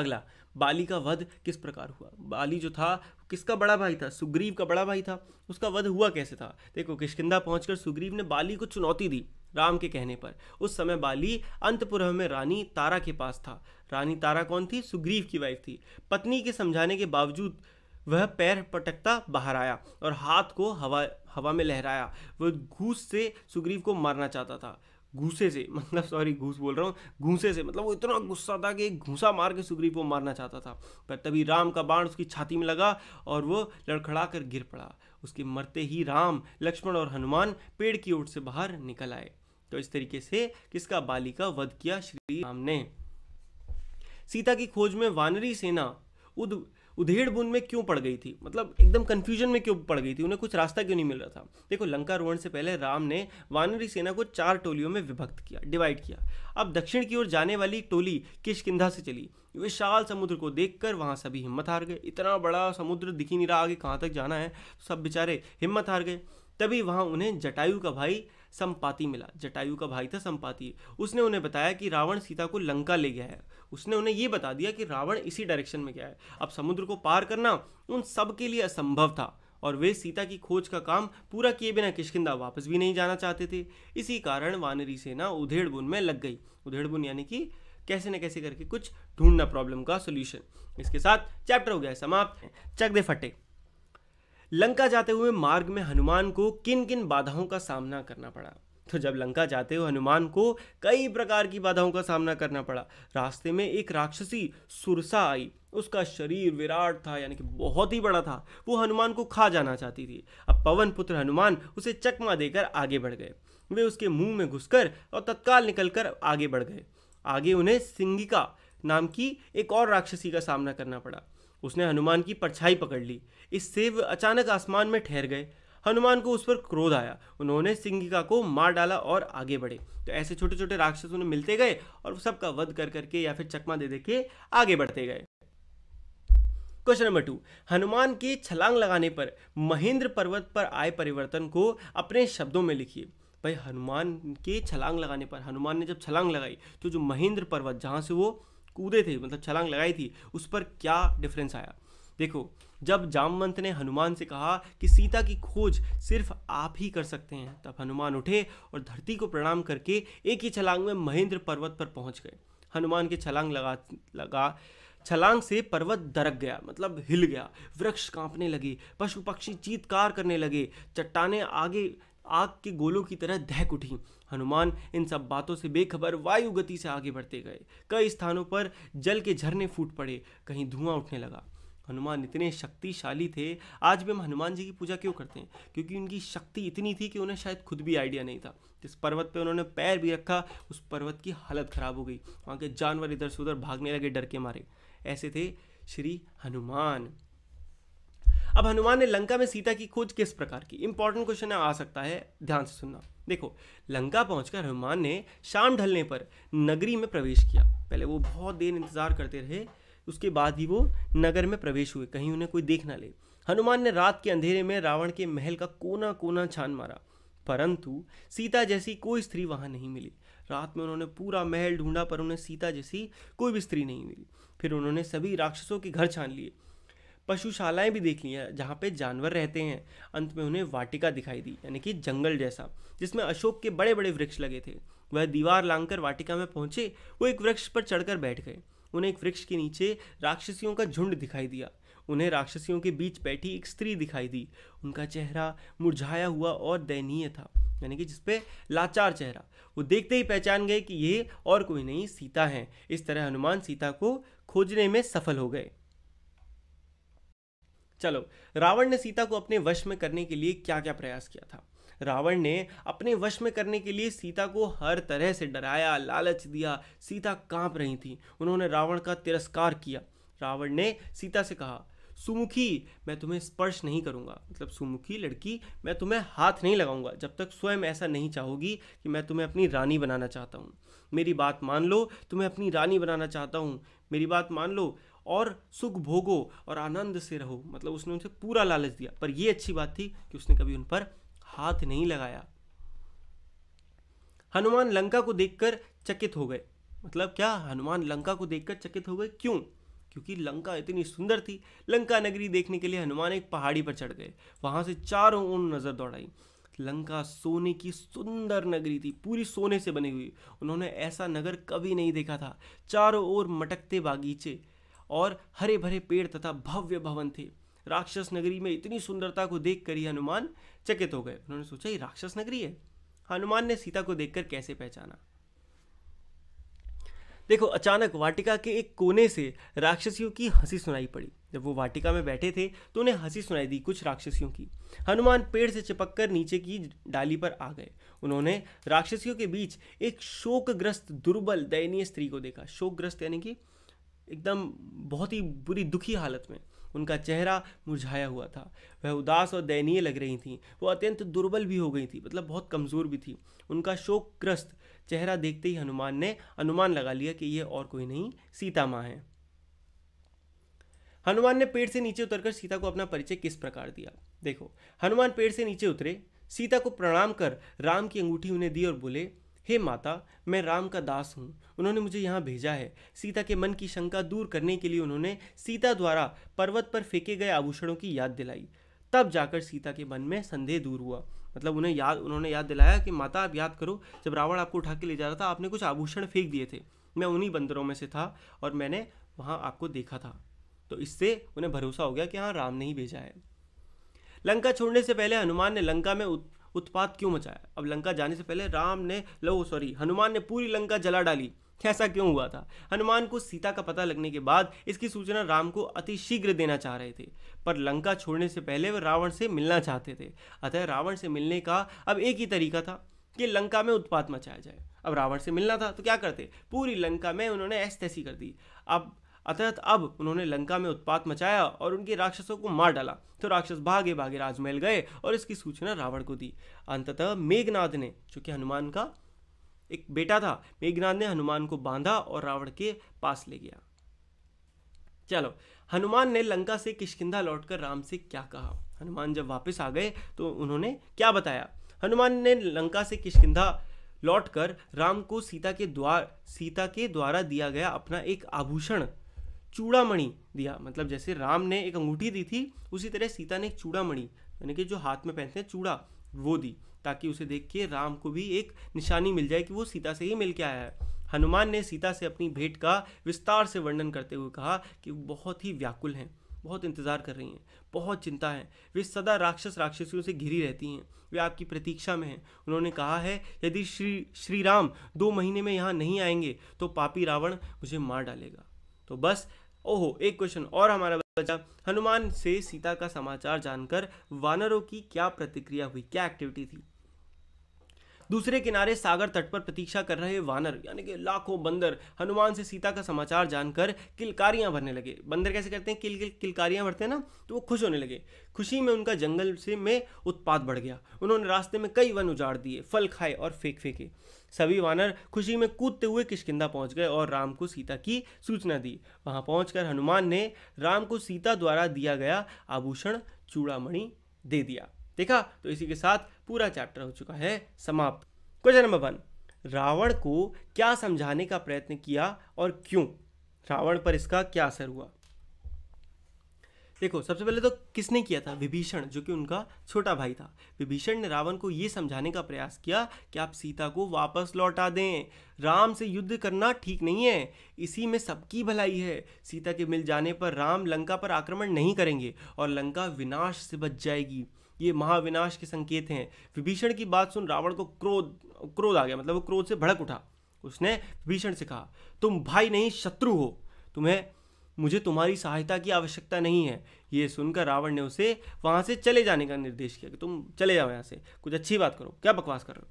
अगला बाली का वध किस प्रकार हुआ बाली जो था किसका बड़ा भाई था सुग्रीव का बड़ा भाई था उसका वध हुआ कैसे था देखो किशकिंदा पहुंचकर सुग्रीव ने बाली को चुनौती दी राम के कहने पर उस समय बाली अंतपुरह में रानी तारा के पास था रानी तारा कौन थी सुग्रीव की वाइफ थी पत्नी के समझाने के बावजूद वह पैर पटकता बाहर आया और हाथ को हवा हवा में लहराया वह घूस से सुग्रीव को मारना चाहता था घूसे से मतलब सॉरी घूस बोल रहा हूँ घूसे से मतलब वो इतना गुस्सा था कि घूसा मार के सुग्रीव को मारना चाहता था पर तभी राम का बाण उसकी छाती में लगा और वो लड़खड़ा कर गिर पड़ा उसके मरते ही राम लक्ष्मण और हनुमान पेड़ की ओर से बाहर निकल आए तो इस तरीके से किसका बाली का वध किया श्री राम ने सीता की खोज में वानरी सेना उद उधेड़ बुन में क्यों पड़ गई थी मतलब एकदम कन्फ्यूजन में क्यों पड़ गई थी उन्हें कुछ रास्ता क्यों नहीं मिल रहा था देखो लंका रोहण से पहले राम ने वानरी सेना को चार टोलियों में विभक्त किया डिवाइड किया अब दक्षिण की ओर जाने वाली टोली किशकिंधा से चली विशाल समुद्र को देखकर वहाँ सभी हिम्मत हार गए इतना बड़ा समुद्र दिख ही नहीं रहा आगे कहाँ तक जाना है सब बेचारे हिम्मत हार गए तभी वहाँ उन्हें जटायु का भाई संपाति मिला जटायु का भाई था संपाति उसने उन्हें बताया कि रावण सीता को लंका ले गया है उसने उन्हें ये बता दिया कि रावण इसी डायरेक्शन में गया है अब समुद्र को पार करना उन सब के लिए असंभव था और वे सीता की खोज का काम पूरा किए बिना किशकिंदा वापस भी नहीं जाना चाहते थे इसी कारण वानरी सेना उधेड़बुन में लग गई उधेड़बुन यानी कि कैसे न कैसे करके कुछ ढूंढना प्रॉब्लम का सोल्यूशन इसके साथ चैप्टर हो गया समाप्त चक दे फटे लंका जाते हुए मार्ग में हनुमान को किन किन बाधाओं का सामना करना पड़ा तो जब लंका जाते हुए हनुमान को कई प्रकार की बाधाओं का सामना करना पड़ा रास्ते में एक राक्षसी सुरसा आई उसका शरीर विराट था यानी कि बहुत ही बड़ा था वो हनुमान को खा जाना चाहती थी अब पवन पुत्र हनुमान उसे चकमा देकर आगे बढ़ गए वे उसके मुंह में घुसकर और तत्काल निकलकर आगे बढ़ गए आगे उन्हें सिंगिका नाम की एक और राक्षसी का सामना करना पड़ा उसने हनुमान की परछाई पकड़ ली इससे वे अचानक आसमान में ठहर गए हनुमान को उस पर क्रोध आया उन्होंने सिंगिका को मार डाला और आगे बढ़े तो ऐसे छोटे छोटे राक्षस उन्हें मिलते गए और सबका वध कर करके या फिर चकमा दे दे के आगे बढ़ते गए क्वेश्चन नंबर टू हनुमान के छलांग लगाने पर महेंद्र पर्वत पर आए परिवर्तन को अपने शब्दों में लिखिए भाई हनुमान के छलांग लगाने पर हनुमान ने जब छलांग लगाई तो जो महेंद्र पर्वत जहाँ से वो कूदे थे मतलब छलांग लगाई थी उस पर क्या डिफरेंस आया देखो जब जामवंत ने हनुमान से कहा कि सीता की खोज सिर्फ आप ही कर सकते हैं तब हनुमान उठे और धरती को प्रणाम करके एक ही छलांग में महेंद्र पर्वत पर पहुंच गए हनुमान के छलांग लगा लगा छलांग से पर्वत दरक गया मतलब हिल गया वृक्ष कांपने लगे पशु पक्षी चीतकार करने लगे चट्टाने आगे आग के गोलों की तरह दहक उठी हनुमान इन सब बातों से बेखबर वायु गति से आगे बढ़ते गए कई स्थानों पर जल के झरने फूट पड़े कहीं धुआं उठने लगा हनुमान इतने शक्तिशाली थे आज भी हम हनुमान जी की पूजा क्यों करते हैं क्योंकि उनकी शक्ति इतनी थी कि उन्हें शायद खुद भी आइडिया नहीं था जिस पर्वत पे उन्होंने पैर भी रखा उस पर्वत की हालत ख़राब हो गई वहाँ के जानवर इधर से उधर भागने लगे डर के मारे ऐसे थे श्री हनुमान अब हनुमान ने लंका में सीता की खोज किस प्रकार की इंपॉर्टेंट क्वेश्चन आ सकता है ध्यान से सुनना देखो लंका पहुंचकर हनुमान ने शाम ढलने पर नगरी में प्रवेश किया पहले वो बहुत देर इंतजार करते रहे उसके बाद ही वो नगर में प्रवेश हुए कहीं उन्हें कोई देख ना ले हनुमान ने रात के अंधेरे में रावण के महल का कोना कोना छान मारा परंतु सीता जैसी कोई स्त्री वहाँ नहीं मिली रात में उन्होंने पूरा महल ढूंढा पर उन्हें सीता जैसी कोई भी स्त्री नहीं मिली फिर उन्होंने सभी राक्षसों के घर छान लिए पशुशालाएं भी देख ली हैं जहाँ पे जानवर रहते हैं अंत में उन्हें वाटिका दिखाई दी यानी कि जंगल जैसा जिसमें अशोक के बड़े बड़े वृक्ष लगे थे वह दीवार लांघकर वाटिका में पहुंचे वो एक वृक्ष पर चढ़कर बैठ गए उन्हें एक वृक्ष के नीचे राक्षसियों का झुंड दिखाई दिया उन्हें राक्षसियों के बीच बैठी एक स्त्री दिखाई दी उनका चेहरा मुरझाया हुआ और दयनीय था यानी कि जिसपे लाचार चेहरा वो देखते ही पहचान गए कि ये और कोई नहीं सीता हैं इस तरह हनुमान सीता को खोजने में सफल हो गए चलो रावण ने सीता को अपने वश में करने के लिए क्या क्या प्रयास किया था रावण ने अपने वश में करने के लिए सीता को हर तरह से डराया लालच दिया सीता कांप रही थी उन्होंने रावण का तिरस्कार किया रावण ने सीता से कहा सुमुखी मैं तुम्हें स्पर्श नहीं करूंगा मतलब सुमुखी लड़की मैं तुम्हें हाथ नहीं लगाऊंगा जब तक स्वयं ऐसा नहीं चाहोगी कि मैं तुम्हें अपनी रानी बनाना चाहता हूँ मेरी बात मान लो तुम्हें अपनी रानी बनाना चाहता हूँ मेरी बात मान लो और सुख भोगो और आनंद से रहो मतलब उसने उनसे पूरा लालच दिया पर यह अच्छी बात थी कि उसने कभी उन पर हाथ नहीं लगाया हनुमान लंका को देखकर चकित हो गए मतलब क्या हनुमान लंका को देखकर चकित हो गए क्यों क्योंकि लंका इतनी सुंदर थी लंका नगरी देखने के लिए हनुमान एक पहाड़ी पर चढ़ गए वहां से चारों ओर नज़र दौड़ाई लंका सोने की सुंदर नगरी थी पूरी सोने से बनी हुई उन्होंने ऐसा नगर कभी नहीं देखा था चारों ओर मटकते बागीचे और हरे भरे पेड़ तथा भव्य भवन थे राक्षस नगरी में इतनी सुंदरता को देख कर ही हनुमान चकित हो गए उन्होंने सोचा ये राक्षस नगरी है हनुमान ने सीता को देखकर कैसे पहचाना देखो अचानक वाटिका के एक कोने से राक्षसियों की हंसी सुनाई पड़ी जब वो वाटिका में बैठे थे तो उन्हें हंसी सुनाई दी कुछ राक्षसियों की हनुमान पेड़ से चिपक कर नीचे की डाली पर आ गए उन्होंने राक्षसियों के बीच एक शोकग्रस्त दुर्बल दयनीय स्त्री को देखा शोकग्रस्त यानी कि एकदम बहुत ही बुरी दुखी हालत में उनका चेहरा मुरझाया हुआ था वह उदास और दयनीय लग रही थी वो अत्यंत दुर्बल भी हो गई थी मतलब बहुत कमज़ोर भी थी उनका शोकग्रस्त चेहरा देखते ही हनुमान ने अनुमान लगा लिया कि यह और कोई नहीं सीता माँ है हनुमान ने पेड़ से नीचे उतरकर सीता को अपना परिचय किस प्रकार दिया देखो हनुमान पेड़ से नीचे उतरे सीता को प्रणाम कर राम की अंगूठी उन्हें दी और बोले हे माता मैं राम का दास हूँ उन्होंने मुझे यहाँ भेजा है सीता के मन की शंका दूर करने के लिए उन्होंने सीता द्वारा पर्वत पर फेंके गए आभूषणों की याद दिलाई तब जाकर सीता के मन में संदेह दूर हुआ मतलब उन्हें याद उन्होंने याद दिलाया कि माता आप याद करो जब रावण आपको उठा के ले जा रहा था आपने कुछ आभूषण फेंक दिए थे मैं उन्हीं बंदरों में से था और मैंने वहाँ आपको देखा था तो इससे उन्हें भरोसा हो गया कि हाँ राम ने ही भेजा है लंका छोड़ने से पहले हनुमान ने लंका में उत्पात क्यों मचाया अब लंका जाने से पहले राम ने लो सॉरी हनुमान ने पूरी लंका जला डाली ऐसा क्यों हुआ था हनुमान को सीता का पता लगने के बाद इसकी सूचना राम को अति शीघ्र देना चाह रहे थे पर लंका छोड़ने से पहले वे रावण से मिलना चाहते थे अतः रावण से मिलने का अब एक ही तरीका था कि लंका में उत्पात मचाया जाए अब रावण से मिलना था तो क्या करते पूरी लंका में उन्होंने ऐसी तैसी कर दी अब अतः अब उन्होंने लंका में उत्पात मचाया और उनके राक्षसों को मार डाला तो राक्षस भागे भागे राजमहल गए और इसकी सूचना रावण को दी अंततः मेघनाद ने चूंकि हनुमान का एक बेटा था मेघनाद ने हनुमान को बांधा और रावण के पास ले गया चलो हनुमान ने लंका से किशकिंधा लौटकर राम से क्या कहा हनुमान जब वापस आ गए तो उन्होंने क्या बताया हनुमान ने लंका से किशकिंधा लौटकर राम को सीता के द्वार सीता के द्वारा दिया गया अपना एक आभूषण चूड़ामणि दिया मतलब जैसे राम ने एक अंगूठी दी थी उसी तरह सीता ने एक चूड़ामणि यानी कि जो हाथ में पहनते हैं चूड़ा वो दी ताकि उसे देख के राम को भी एक निशानी मिल जाए कि वो सीता से ही मिल के आया है हनुमान ने सीता से अपनी भेंट का विस्तार से वर्णन करते हुए कहा कि वो बहुत ही व्याकुल हैं बहुत इंतज़ार कर रही हैं बहुत चिंता है वे सदा राक्षस राक्षसियों से घिरी रहती हैं वे आपकी प्रतीक्षा में हैं उन्होंने कहा है यदि श्री श्री राम दो महीने में यहाँ नहीं आएंगे तो पापी रावण मुझे मार डालेगा तो बस ओहो एक क्वेश्चन और हमारा बच्चा हनुमान से सीता का समाचार जानकर वानरों की क्या प्रतिक्रिया हुई क्या एक्टिविटी थी दूसरे किनारे सागर तट पर प्रतीक्षा कर रहे वानर यानी कि लाखों बंदर हनुमान से सीता का समाचार जानकर किलकारियां भरने लगे बंदर कैसे करते हैं किल किल किलकारियां भरते हैं ना तो वो खुश होने लगे खुशी में उनका जंगल से में उत्पाद बढ़ गया उन्होंने रास्ते में कई वन उजाड़ दिए फल खाए और फेंक फेंके सभी वानर खुशी में कूदते हुए किशकिंदा पहुंच गए और राम को सीता की सूचना दी वहां पहुंचकर हनुमान ने राम को सीता द्वारा दिया गया आभूषण चूड़ामणि दे दिया देखा तो इसी के साथ पूरा चैप्टर हो चुका है समाप्त क्वेश्चन नंबर वन रावण को क्या समझाने का प्रयत्न किया और क्यों रावण पर इसका क्या असर हुआ देखो सबसे पहले तो किसने किया था विभीषण जो कि उनका छोटा भाई था विभीषण ने रावण को यह समझाने का प्रयास किया कि आप सीता को वापस लौटा दें राम से युद्ध करना ठीक नहीं है इसी में सबकी भलाई है सीता के मिल जाने पर राम लंका पर आक्रमण नहीं करेंगे और लंका विनाश से बच जाएगी ये महाविनाश के संकेत हैं विभीषण की बात सुन रावण को क्रोध क्रोध आ गया मतलब वो क्रोध से भड़क उठा उसने विभीषण से कहा तुम भाई नहीं शत्रु हो तुम्हें मुझे तुम्हारी सहायता की आवश्यकता नहीं है ये सुनकर रावण ने उसे वहाँ से चले जाने का निर्देश किया कि तुम चले जाओ यहाँ से कुछ अच्छी बात करो क्या बकवास कर रहे हो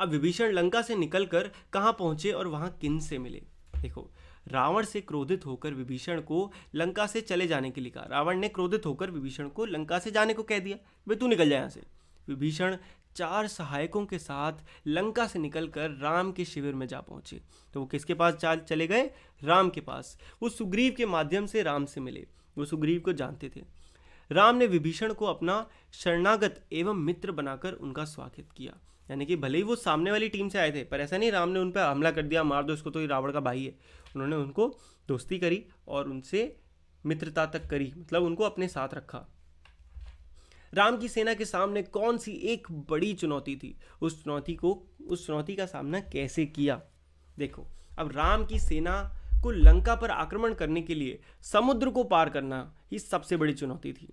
अब विभीषण लंका से निकलकर कहाँ पहुँचे और वहाँ किन से मिले देखो रावण से क्रोधित होकर विभीषण को लंका से चले जाने के लिए कहा रावण ने क्रोधित होकर विभीषण को लंका से जाने को कह दिया वे तू निकल जाए यहाँ से विभीषण चार सहायकों के साथ लंका से निकलकर राम के शिविर में जा पहुंचे तो वो किसके पास चले गए राम के पास वो सुग्रीव के माध्यम से राम से मिले वो सुग्रीव को जानते थे राम ने विभीषण को अपना शरणागत एवं मित्र बनाकर उनका स्वागत किया यानी कि भले ही वो सामने वाली टीम से आए थे पर ऐसा नहीं राम ने उन पर हमला कर दिया मार दो इसको तो ये रावण का भाई है उन्होंने उनको दोस्ती करी और उनसे मित्रता तक करी मतलब उनको अपने साथ रखा राम की सेना के सामने कौन सी एक बड़ी चुनौती थी उस चुनौती को उस चुनौती का सामना कैसे किया देखो अब राम की सेना को लंका पर आक्रमण करने के लिए समुद्र को पार करना ही सबसे बड़ी चुनौती थी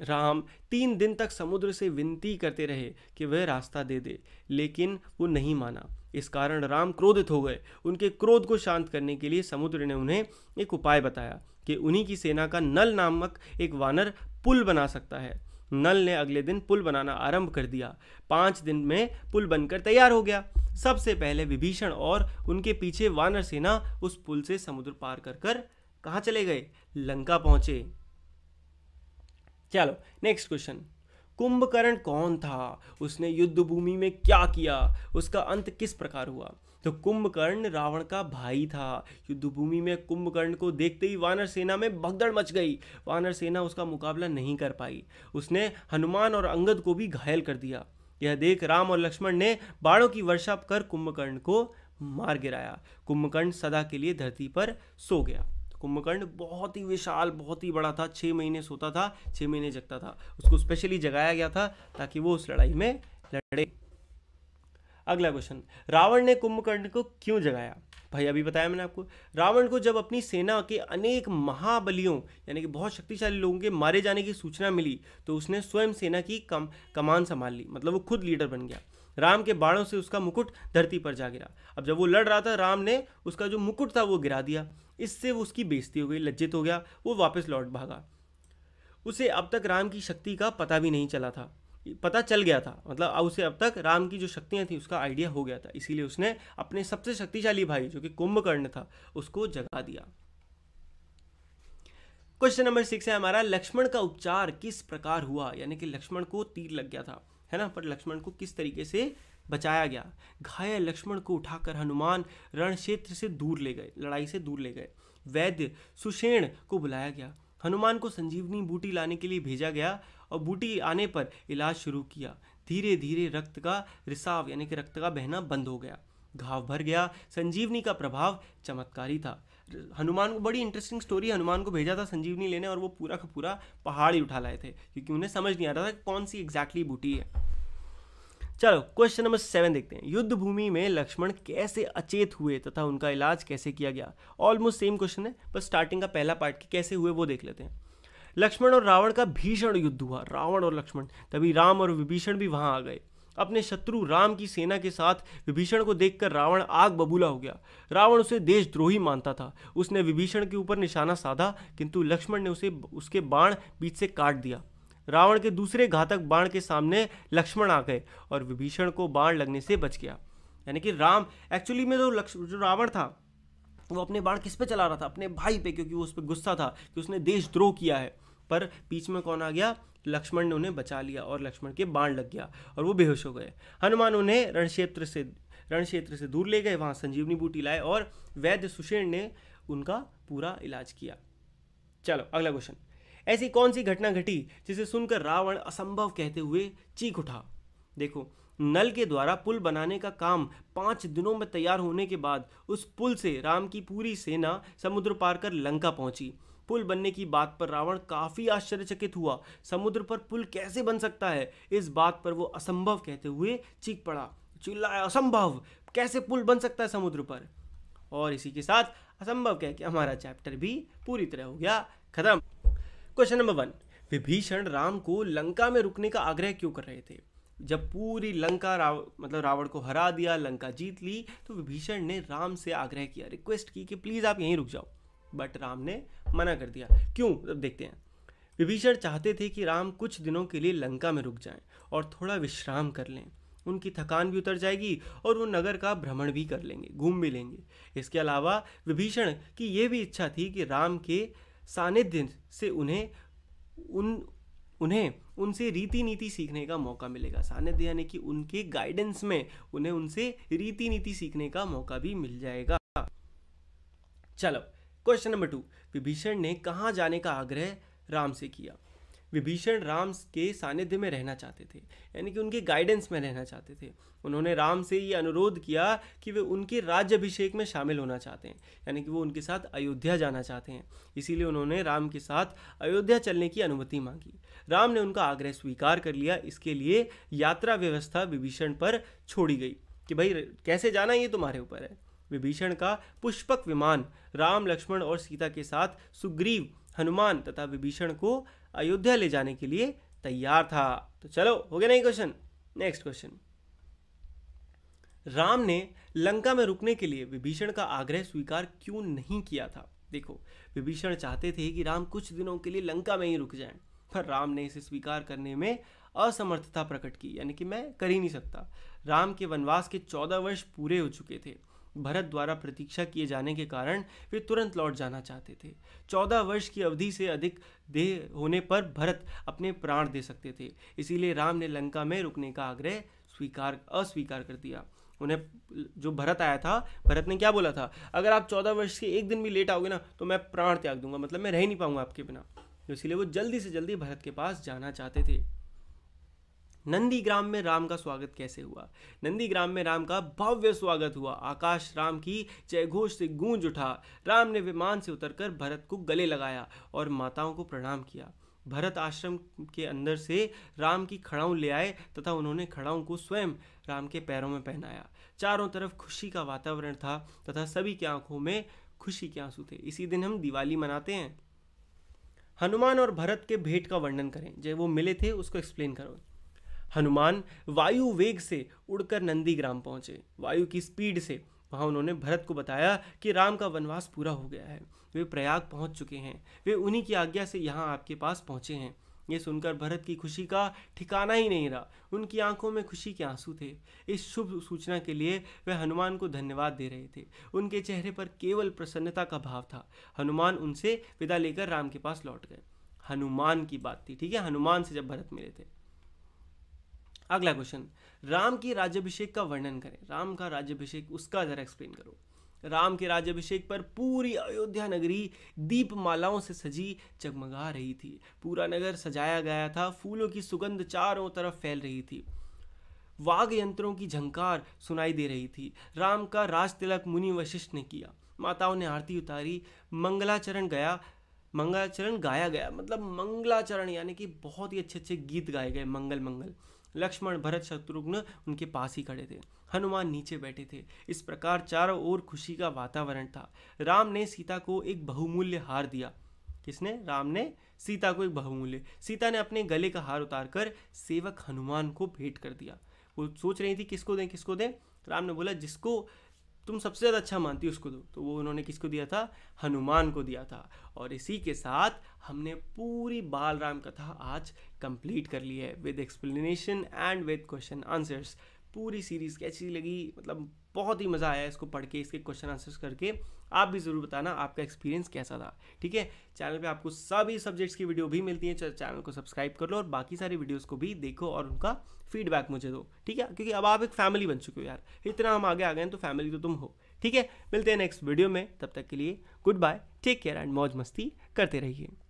राम तीन दिन तक समुद्र से विनती करते रहे कि वह रास्ता दे दे लेकिन वो नहीं माना इस कारण राम क्रोधित हो गए उनके क्रोध को शांत करने के लिए समुद्र ने उन्हें एक उपाय बताया कि उन्हीं की सेना का नल नामक एक वानर पुल बना सकता है नल ने अगले दिन पुल बनाना आरंभ कर दिया पाँच दिन में पुल बनकर तैयार हो गया सबसे पहले विभीषण और उनके पीछे वानर सेना उस पुल से समुद्र पार कर कर कहाँ चले गए लंका पहुँचे चलो नेक्स्ट क्वेश्चन कुंभकर्ण कौन था उसने युद्ध भूमि में क्या किया उसका अंत किस प्रकार हुआ तो कुंभकर्ण रावण का भाई था युद्ध भूमि में कुंभकर्ण को देखते ही वानर सेना में भगदड़ मच गई वानर सेना उसका मुकाबला नहीं कर पाई उसने हनुमान और अंगद को भी घायल कर दिया यह देख राम और लक्ष्मण ने बाणों की वर्षा कर कुंभकर्ण को मार गिराया कुंभकर्ण सदा के लिए धरती पर सो गया कुंभकर्ण बहुत ही विशाल बहुत ही बड़ा था छः महीने सोता था छः महीने जगता था उसको स्पेशली जगाया गया था ताकि वो उस लड़ाई में लड़े अगला क्वेश्चन रावण ने कुंभकर्ण को क्यों जगाया भाई अभी बताया मैंने आपको रावण को जब अपनी सेना के अनेक महाबलियों यानी कि बहुत शक्तिशाली लोगों के मारे जाने की सूचना मिली तो उसने स्वयं सेना की कम कमान संभाल ली मतलब वो खुद लीडर बन गया राम के बाणों से उसका मुकुट धरती पर जा गिरा अब जब वो लड़ रहा था राम ने उसका जो मुकुट था वो गिरा दिया इससे वो उसकी बेइज्जती हो गई लज्जित हो गया वो वापस लौट भागा उसे अब तक राम की शक्ति का पता भी नहीं चला था पता चल गया था मतलब उसे अब तक राम की जो शक्तियाँ थी उसका आइडिया हो गया था इसीलिए उसने अपने सबसे शक्तिशाली भाई जो कि कुंभकर्ण था उसको जगा दिया क्वेश्चन नंबर सिक्स है हमारा लक्ष्मण का उपचार किस प्रकार हुआ यानी कि लक्ष्मण को तीर लग गया था है ना पर लक्ष्मण को किस तरीके से बचाया गया घायल लक्ष्मण को उठाकर हनुमान रण क्षेत्र से दूर ले गए लड़ाई से दूर ले गए वैद्य सुषेण को बुलाया गया हनुमान को संजीवनी बूटी लाने के लिए भेजा गया और बूटी आने पर इलाज शुरू किया धीरे धीरे रक्त का रिसाव यानी कि रक्त का बहना बंद हो गया घाव भर गया संजीवनी का प्रभाव चमत्कारी था हनुमान को बड़ी इंटरेस्टिंग स्टोरी हनुमान को भेजा था संजीवनी लेने और वो पूरा का पूरा पहाड़ ही उठा लाए थे क्योंकि उन्हें समझ नहीं आ रहा था कि कौन सी एग्जैक्टली बूटी है चलो क्वेश्चन नंबर सेवन देखते हैं युद्ध भूमि में लक्ष्मण कैसे अचेत हुए तथा उनका इलाज कैसे किया गया ऑलमोस्ट सेम क्वेश्चन है बस स्टार्टिंग का पहला पार्ट कि कैसे हुए वो देख लेते हैं लक्ष्मण और रावण का भीषण युद्ध हुआ रावण और लक्ष्मण तभी राम और विभीषण भी वहाँ आ गए अपने शत्रु राम की सेना के साथ विभीषण को देखकर रावण आग बबूला हो गया रावण उसे देशद्रोही मानता था उसने विभीषण के ऊपर निशाना साधा किंतु लक्ष्मण ने उसे उसके बाण बीच से काट दिया रावण के दूसरे घातक बाण के सामने लक्ष्मण आ गए और विभीषण को बाण लगने से बच गया यानी कि राम एक्चुअली में जो लक्ष्मण जो रावण था वो अपने बाण किस पे चला रहा था अपने भाई पे क्योंकि वो उस पर गुस्सा था कि उसने देशद्रोह किया है पर बीच में कौन आ गया लक्ष्मण ने उन्हें बचा लिया और लक्ष्मण के बाण लग गया और वो बेहोश हो गए हनुमान उन्हें रणक्षेत्र से रण से दूर ले गए वहाँ संजीवनी बूटी लाए और वैद्य सुषेण ने उनका पूरा इलाज किया चलो अगला क्वेश्चन ऐसी कौन सी घटना घटी जिसे सुनकर रावण असंभव कहते हुए चीख उठा देखो नल के द्वारा पुल बनाने का काम पाँच दिनों में तैयार होने के बाद उस पुल से राम की पूरी सेना समुद्र पार कर लंका पहुंची पुल बनने की बात पर रावण काफ़ी आश्चर्यचकित हुआ समुद्र पर पुल कैसे बन सकता है इस बात पर वो असंभव कहते हुए चीख पड़ा चिल्लाया असंभव कैसे पुल बन सकता है समुद्र पर और इसी के साथ असंभव कह के हमारा चैप्टर भी पूरी तरह हो गया ख़त्म question number one Vibhishan Ram को लंका में रुकने का आग्रह क्यों कर रहे थे जब पूरी लंका राव मतलब रावण को हरा दिया लंका जीत ली तो विभीषण ने राम से आग्रह किया रिक्वेस्ट की कि प्लीज़ आप यहीं रुक जाओ बट राम ने मना कर दिया क्यों अब देखते हैं विभीषण चाहते थे कि राम कुछ दिनों के लिए लंका में रुक जाएं और थोड़ा विश्राम कर लें उनकी थकान भी उतर जाएगी और वो नगर का भ्रमण भी कर लेंगे घूम भी लेंगे इसके अलावा विभीषण की ये भी इच्छा थी कि राम के सानिध्य से उन्हें उन उन्हें उनसे रीति नीति सीखने का मौका मिलेगा सानिध्य यानी कि उनके गाइडेंस में उन्हें उनसे रीति नीति सीखने का मौका भी मिल जाएगा चलो क्वेश्चन नंबर टू विभीषण ने कहाँ जाने का आग्रह राम से किया विभीषण राम के सानिध्य में रहना चाहते थे यानी कि उनके गाइडेंस में रहना चाहते थे उन्होंने राम से ये अनुरोध किया कि वे उनके राज्य अभिषेक में शामिल होना चाहते हैं यानी कि वो उनके साथ अयोध्या जाना चाहते हैं इसीलिए उन्होंने राम के साथ अयोध्या चलने की अनुमति मांगी राम ने उनका आग्रह स्वीकार कर लिया इसके लिए यात्रा व्यवस्था विभीषण पर छोड़ी गई कि भाई कैसे जाना ये तुम्हारे ऊपर है विभीषण का पुष्पक विमान राम लक्ष्मण और सीता के साथ सुग्रीव हनुमान तथा विभीषण को अयोध्या ले जाने के लिए तैयार था तो चलो हो गया नहीं क्वेश्चन नेक्स्ट क्वेश्चन राम ने लंका में रुकने के लिए विभीषण का आग्रह स्वीकार क्यों नहीं किया था देखो विभीषण चाहते थे कि राम कुछ दिनों के लिए लंका में ही रुक जाएं पर राम ने इसे स्वीकार करने में असमर्थता प्रकट की यानी कि मैं कर ही नहीं सकता राम के वनवास के चौदह वर्ष पूरे हो चुके थे भरत द्वारा प्रतीक्षा किए जाने के कारण वे तुरंत लौट जाना चाहते थे चौदह वर्ष की अवधि से अधिक देह होने पर भरत अपने प्राण दे सकते थे इसीलिए राम ने लंका में रुकने का आग्रह स्वीकार अस्वीकार कर दिया उन्हें जो भरत आया था भरत ने क्या बोला था अगर आप चौदह वर्ष के एक दिन भी लेट आओगे ना तो मैं प्राण त्याग दूंगा मतलब मैं रह नहीं पाऊंगा आपके बिना तो इसीलिए वो जल्दी से जल्दी भरत के पास जाना चाहते थे नंदीग्राम में राम का स्वागत कैसे हुआ नंदीग्राम में राम का भव्य स्वागत हुआ आकाश राम की जयघोष से गूंज उठा राम ने विमान से उतरकर भरत को गले लगाया और माताओं को प्रणाम किया भरत आश्रम के अंदर से राम की खड़ाऊँ ले आए तथा उन्होंने खड़ाऊँ को स्वयं राम के पैरों में पहनाया चारों तरफ खुशी का वातावरण था तथा सभी की आंखों में खुशी के आंसू थे इसी दिन हम दिवाली मनाते हैं हनुमान और भरत के भेंट का वर्णन करें जब वो मिले थे उसको एक्सप्लेन करो हनुमान वायु वेग से उड़कर नंदीग्राम पहुंचे वायु की स्पीड से वहाँ उन्होंने भरत को बताया कि राम का वनवास पूरा हो गया है वे प्रयाग पहुँच चुके हैं वे उन्हीं की आज्ञा से यहाँ आपके पास पहुँचे हैं ये सुनकर भरत की खुशी का ठिकाना ही नहीं रहा उनकी आंखों में खुशी के आंसू थे इस शुभ सूचना के लिए वह हनुमान को धन्यवाद दे रहे थे उनके चेहरे पर केवल प्रसन्नता का भाव था हनुमान उनसे विदा लेकर राम के पास लौट गए हनुमान की बात थी ठीक है हनुमान से जब भरत मिले थे अगला क्वेश्चन राम की राज्यभिषेक का वर्णन करें राम का राज्यभिषेक उसका ज़रा एक्सप्लेन करो राम के राज्यभिषेक पर पूरी अयोध्या नगरी दीपमालाओं से सजी चगमगा रही थी पूरा नगर सजाया गया था फूलों की सुगंध चारों तरफ फैल रही थी वाग यंत्रों की झंकार सुनाई दे रही थी राम का राज तिलक मुनि वशिष्ठ ने किया माताओं ने आरती उतारी मंगलाचरण गया मंगलाचरण गाया गया मतलब मंगलाचरण यानी कि बहुत ही अच्छे अच्छे गीत गाए गए मंगल मंगल लक्ष्मण भरत शत्रुघ्न उनके पास ही खड़े थे हनुमान नीचे बैठे थे इस प्रकार चारों ओर खुशी का वातावरण था राम ने सीता को एक बहुमूल्य हार दिया किसने राम ने सीता को एक बहुमूल्य सीता ने अपने गले का हार उतारकर सेवक हनुमान को भेंट कर दिया वो सोच रही थी किसको दें किसको दें राम ने बोला जिसको तुम सबसे ज़्यादा अच्छा मानती हो उसको दो तो वो उन्होंने किसको दिया था हनुमान को दिया था और इसी के साथ हमने पूरी बालराम कथा आज कंप्लीट कर ली है with explanation and with question answers पूरी सीरीज़ कैसी लगी मतलब बहुत ही मज़ा आया इसको पढ़ के इसके क्वेश्चन आंसर्स करके आप भी ज़रूर बताना आपका एक्सपीरियंस कैसा था ठीक है चैनल पे आपको सभी सब्जेक्ट्स की वीडियो भी मिलती है चैनल को सब्सक्राइब कर लो और बाकी सारी वीडियोस को भी देखो और उनका फीडबैक मुझे दो ठीक है क्योंकि अब आप एक फैमिली बन चुके हो यार इतना हम आगे आ गए हैं तो फैमिली तो तुम हो ठीक है मिलते हैं नेक्स्ट वीडियो में तब तक के लिए good bye take care and मौज मस्ती करते रहिए